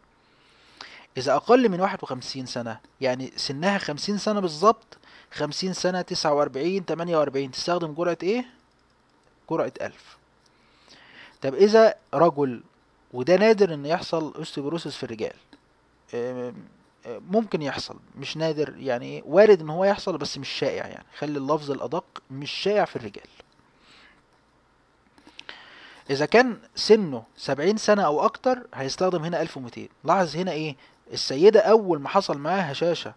Speaker 1: إذا أقل من 51 سنة يعني سنها 50 سنة بالظبط 50 سنة 49 48 تستخدم جرعة إيه؟ جرعة 1000 طب إذا رجل وده نادر إن يحصل اوستيوبروسس في الرجال ممكن يحصل مش نادر يعني وارد ان هو يحصل بس مش شائع يعني خلي اللفظ الادق مش شائع في الرجال اذا كان سنه سبعين سنة او اكتر هيستخدم هنا الف ومتين لاحظ هنا ايه السيدة اول ما حصل معاها هشاشة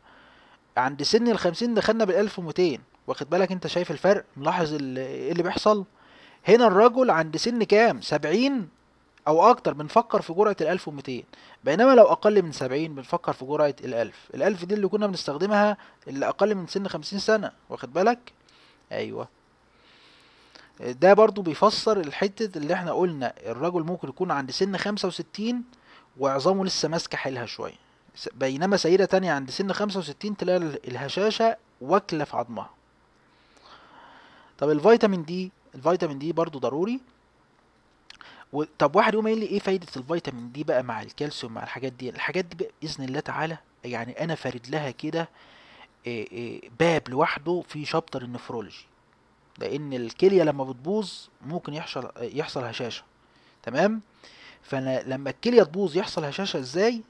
Speaker 1: عند سن الخمسين دخلنا بالالف ومتين واخد بالك انت شايف الفرق ملاحظ اللي, إيه اللي بيحصل هنا الرجل عند سن كام سبعين او اكتر بنفكر في جرعه ال 1200 بينما لو اقل من 70 بنفكر في جرعه ال 1000 ال 1000 دي اللي كنا بنستخدمها اللي اقل من سن 50 سنه واخد بالك ايوه ده برضو بيفسر الحتة اللي احنا قلنا الرجل ممكن يكون عند سن 65 وعظامه لسه ماسكة حيلها شوية بينما سيدة تانية عند سن 65 تلاقي الهشاشة واكلة في عظمها طب الفيتامين دي الفيتامين دي برضو ضروري و... طب واحد يقوم قايل لي ايه فايده الفيتامين دي بقى مع الكالسيوم مع الحاجات دي الحاجات دي بقى باذن الله تعالى يعني انا فارد لها كده باب لوحده في شابتر النفرولوجي لان الكليه لما بتبوظ ممكن يحصل يحصل هشاشه تمام فانا لما الكليه تبوظ يحصل هشاشه ازاي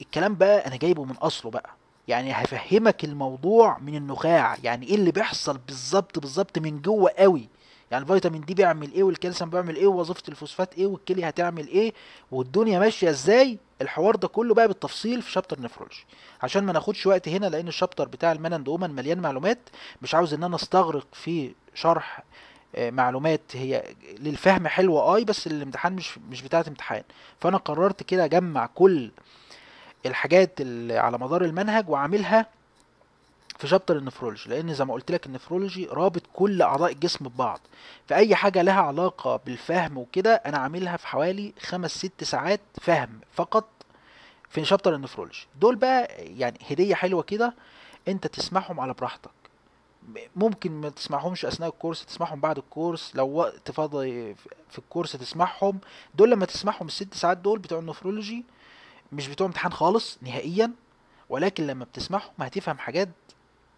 Speaker 1: الكلام بقى انا جايبه من اصله بقى يعني هفهمك الموضوع من النخاع يعني ايه اللي بيحصل بالظبط بالظبط من جوه قوي يعني الفيتامين دي بيعمل ايه والكالسيوم بيعمل ايه ووظيفه الفوسفات ايه والكلي هتعمل ايه والدنيا ماشيه ازاي الحوار ده كله بقى بالتفصيل في شابتر نفرولوجي عشان ما ناخدش وقت هنا لان الشابتر بتاع المان اند اومن مليان معلومات مش عاوز ان انا استغرق في شرح آه، معلومات هي للفهم حلوه اي آه، بس الامتحان مش مش بتاعه امتحان فانا قررت كده اجمع كل الحاجات اللي على مدار المنهج واعملها في شابتر النفرولوجي لان زي ما قلت لك النفرولوجي رابط كل اعضاء الجسم ببعض فاي حاجه لها علاقه بالفهم وكده انا عاملها في حوالي خمس ست ساعات فهم فقط في شابتر النفرولوجي دول بقى يعني هديه حلوه كده انت تسمعهم على براحتك ممكن ما تسمعهمش اثناء الكورس تسمعهم بعد الكورس لو وقت فاضي في الكورس تسمعهم دول لما تسمعهم الست ساعات دول بتوع النفرولوجي مش بتوع امتحان خالص نهائيا ولكن لما بتسمعهم هتفهم حاجات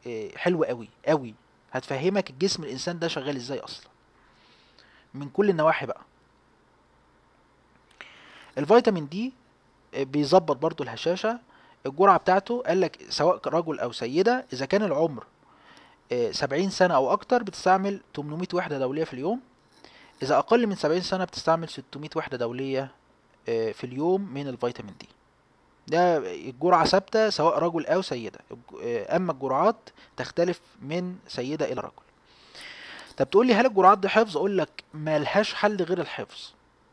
Speaker 1: إيه، حلوه قوي قوي هتفهمك الجسم الانسان ده شغال ازاي اصلا من كل النواحي بقى الفيتامين دي آه، بيظبط برضو الهشاشه الجرعه بتاعته قال لك سواء رجل او سيده اذا كان العمر آه، سبعين سنه او اكتر بتستعمل 800 وحده دوليه في اليوم اذا اقل من سبعين سنه بتستعمل 600 وحده دوليه آه، في اليوم من الفيتامين دي ده الجرعة ثابتة سواء رجل أو سيدة آه، أما الجرعات تختلف من سيدة إلى رجل طب تقول لي هل الجرعات دي حفظ أقول لك مالهاش حل غير الحفظ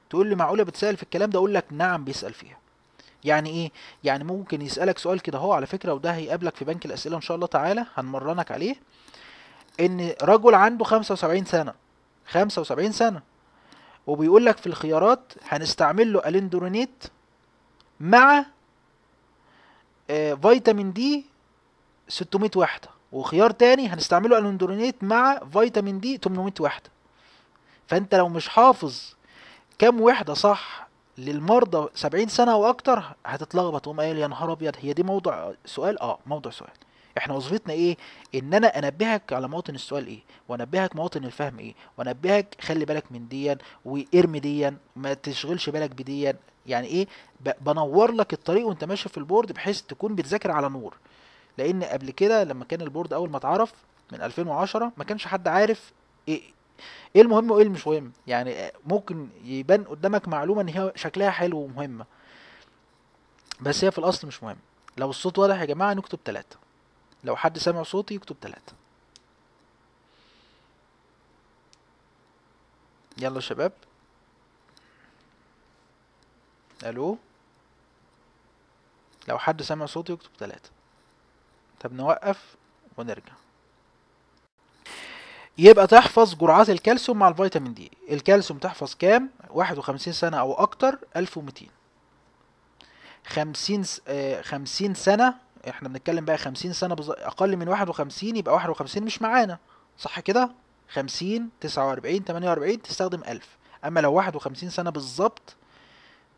Speaker 1: تقول لي معقولة بتسأل في الكلام ده أقول لك نعم بيسأل فيها يعني ايه يعني ممكن يسألك سؤال كده اهو على فكرة وده هيقابلك في بنك الأسئلة إن شاء الله تعالى هنمرنك عليه إن رجل عنده 75 سنة 75 سنة وبيقول لك في الخيارات هنستعمل له الندرونيت مع آه، فيتامين دي 600 وحده وخيار تاني هنستعمله الاندرونيت مع فيتامين دي 800 وحده فانت لو مش حافظ كام وحده صح للمرضى 70 سنه واكتر هتتلخبط وما قايل يا نهار ابيض هي دي موضوع سؤال اه موضوع سؤال احنا وظيفتنا ايه ان انا انبهك على مواطن السؤال ايه وانبهك مواطن الفهم ايه وانبهك خلي بالك من ديا وارمي ديا ما تشغلش بالك بديا يعني ايه بنور لك الطريق وانت ماشي في البورد بحيث تكون بتذاكر على نور لان قبل كده لما كان البورد اول ما اتعرف من 2010 ما كانش حد عارف ايه ايه المهم وايه مش مهم يعني ممكن يبان قدامك معلومه ان هي شكلها حلو ومهمه بس هي في الاصل مش مهم لو الصوت واضح يا جماعه نكتب ثلاثة لو حد سامع صوتي يكتب ثلاثة يلا شباب الو لو حد سمع صوتي يكتب تلاتة طب نوقف ونرجع يبقى تحفظ جرعات الكالسيوم مع الفيتامين دي الكالسيوم تحفظ كام 51 سنة او اكتر 1200 50 50 سنة احنا بنتكلم بقى 50 سنة بز... اقل من 51 يبقى 51 مش معانا صح كده 50 49 48 تستخدم 1000 اما لو 51 سنة بالظبط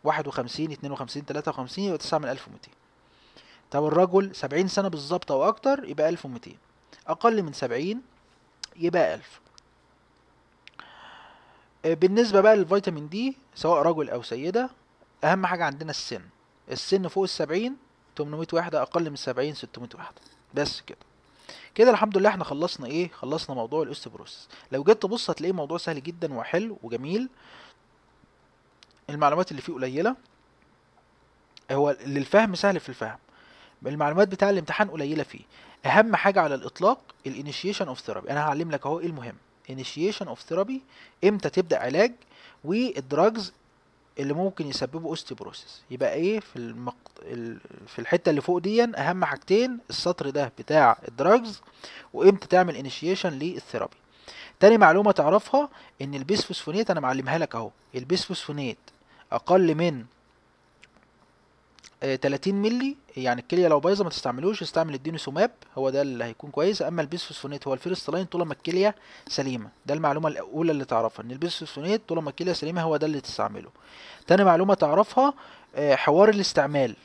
Speaker 1: 51 52 53 يبقى من 9200 طب الرجل 70 سنة بالظبط أو أكتر يبقى 1200 أقل من 70 يبقى 1000 آه، بالنسبة بقى للفيتامين دي سواء رجل أو سيدة أهم حاجة عندنا السن السن فوق السبعين 800 وحدة أقل من 70 600 وحدة بس كده كده الحمد لله احنا خلصنا ايه خلصنا موضوع الاستبروس لو جيت تبص هتلاقيه موضوع سهل جدا وحلو وجميل المعلومات اللي فيه قليله هو للفهم سهل في الفهم المعلومات بتاع الامتحان قليله فيه اهم حاجه على الاطلاق الانيشيشن اوف ثيرابي انا هعلم لك اهو ايه المهم انيشيشن اوف ثيرابي امتى تبدا علاج والدراجز اللي ممكن يسببوا اوستيبروسيس يبقى ايه في المقط... في الحته اللي فوق دي اهم حاجتين السطر ده بتاع الدراجز وامتى تعمل انيشيشن للثيرابي تاني معلومه تعرفها ان البيسفوسفونيت انا معلمها لك اهو البيسفوسفونيت اقل من 30 آه، مللي يعني الكليه لو بايظه ما تستعملوش استعمل الدينوسوماب هو ده اللي هيكون كويس اما البيسفوسفونات هو الفيرست لاين طول ما الكليه سليمه ده المعلومه الاولى اللي تعرفها ان البيسفوسفونات طول ما الكليه سليمه هو ده اللي تستعمله تاني معلومه تعرفها آه، حوار الاستعمال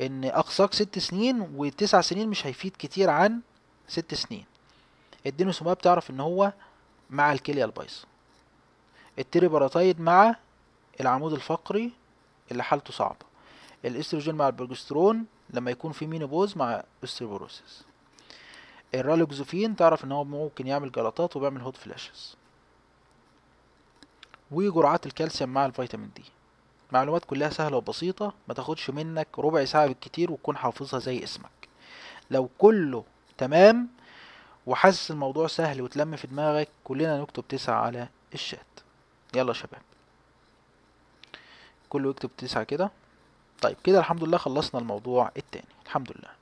Speaker 1: ان اقصاك ست سنين وتسع سنين مش هيفيد كتير عن ست سنين الدينوسوماب تعرف ان هو مع الكليه البايظه التريبراتايد مع العمود الفقري اللي حالته صعبة الاستروجين مع البروجسترون لما يكون في مينوبوز مع استروبوروسيس الرالوكزوفين تعرف ان هو ممكن يعمل جلطات وبيعمل هوت فلاشز وجرعات الكالسيوم مع الفيتامين دي معلومات كلها سهلة وبسيطة ما تاخدش منك ربع ساعة بالكتير وتكون حافظها زي اسمك لو كله تمام وحاسس الموضوع سهل وتلم في دماغك كلنا نكتب تسعة على الشات يلا شباب كله يكتب تسعة كده طيب كده الحمد لله خلصنا الموضوع التاني الحمد لله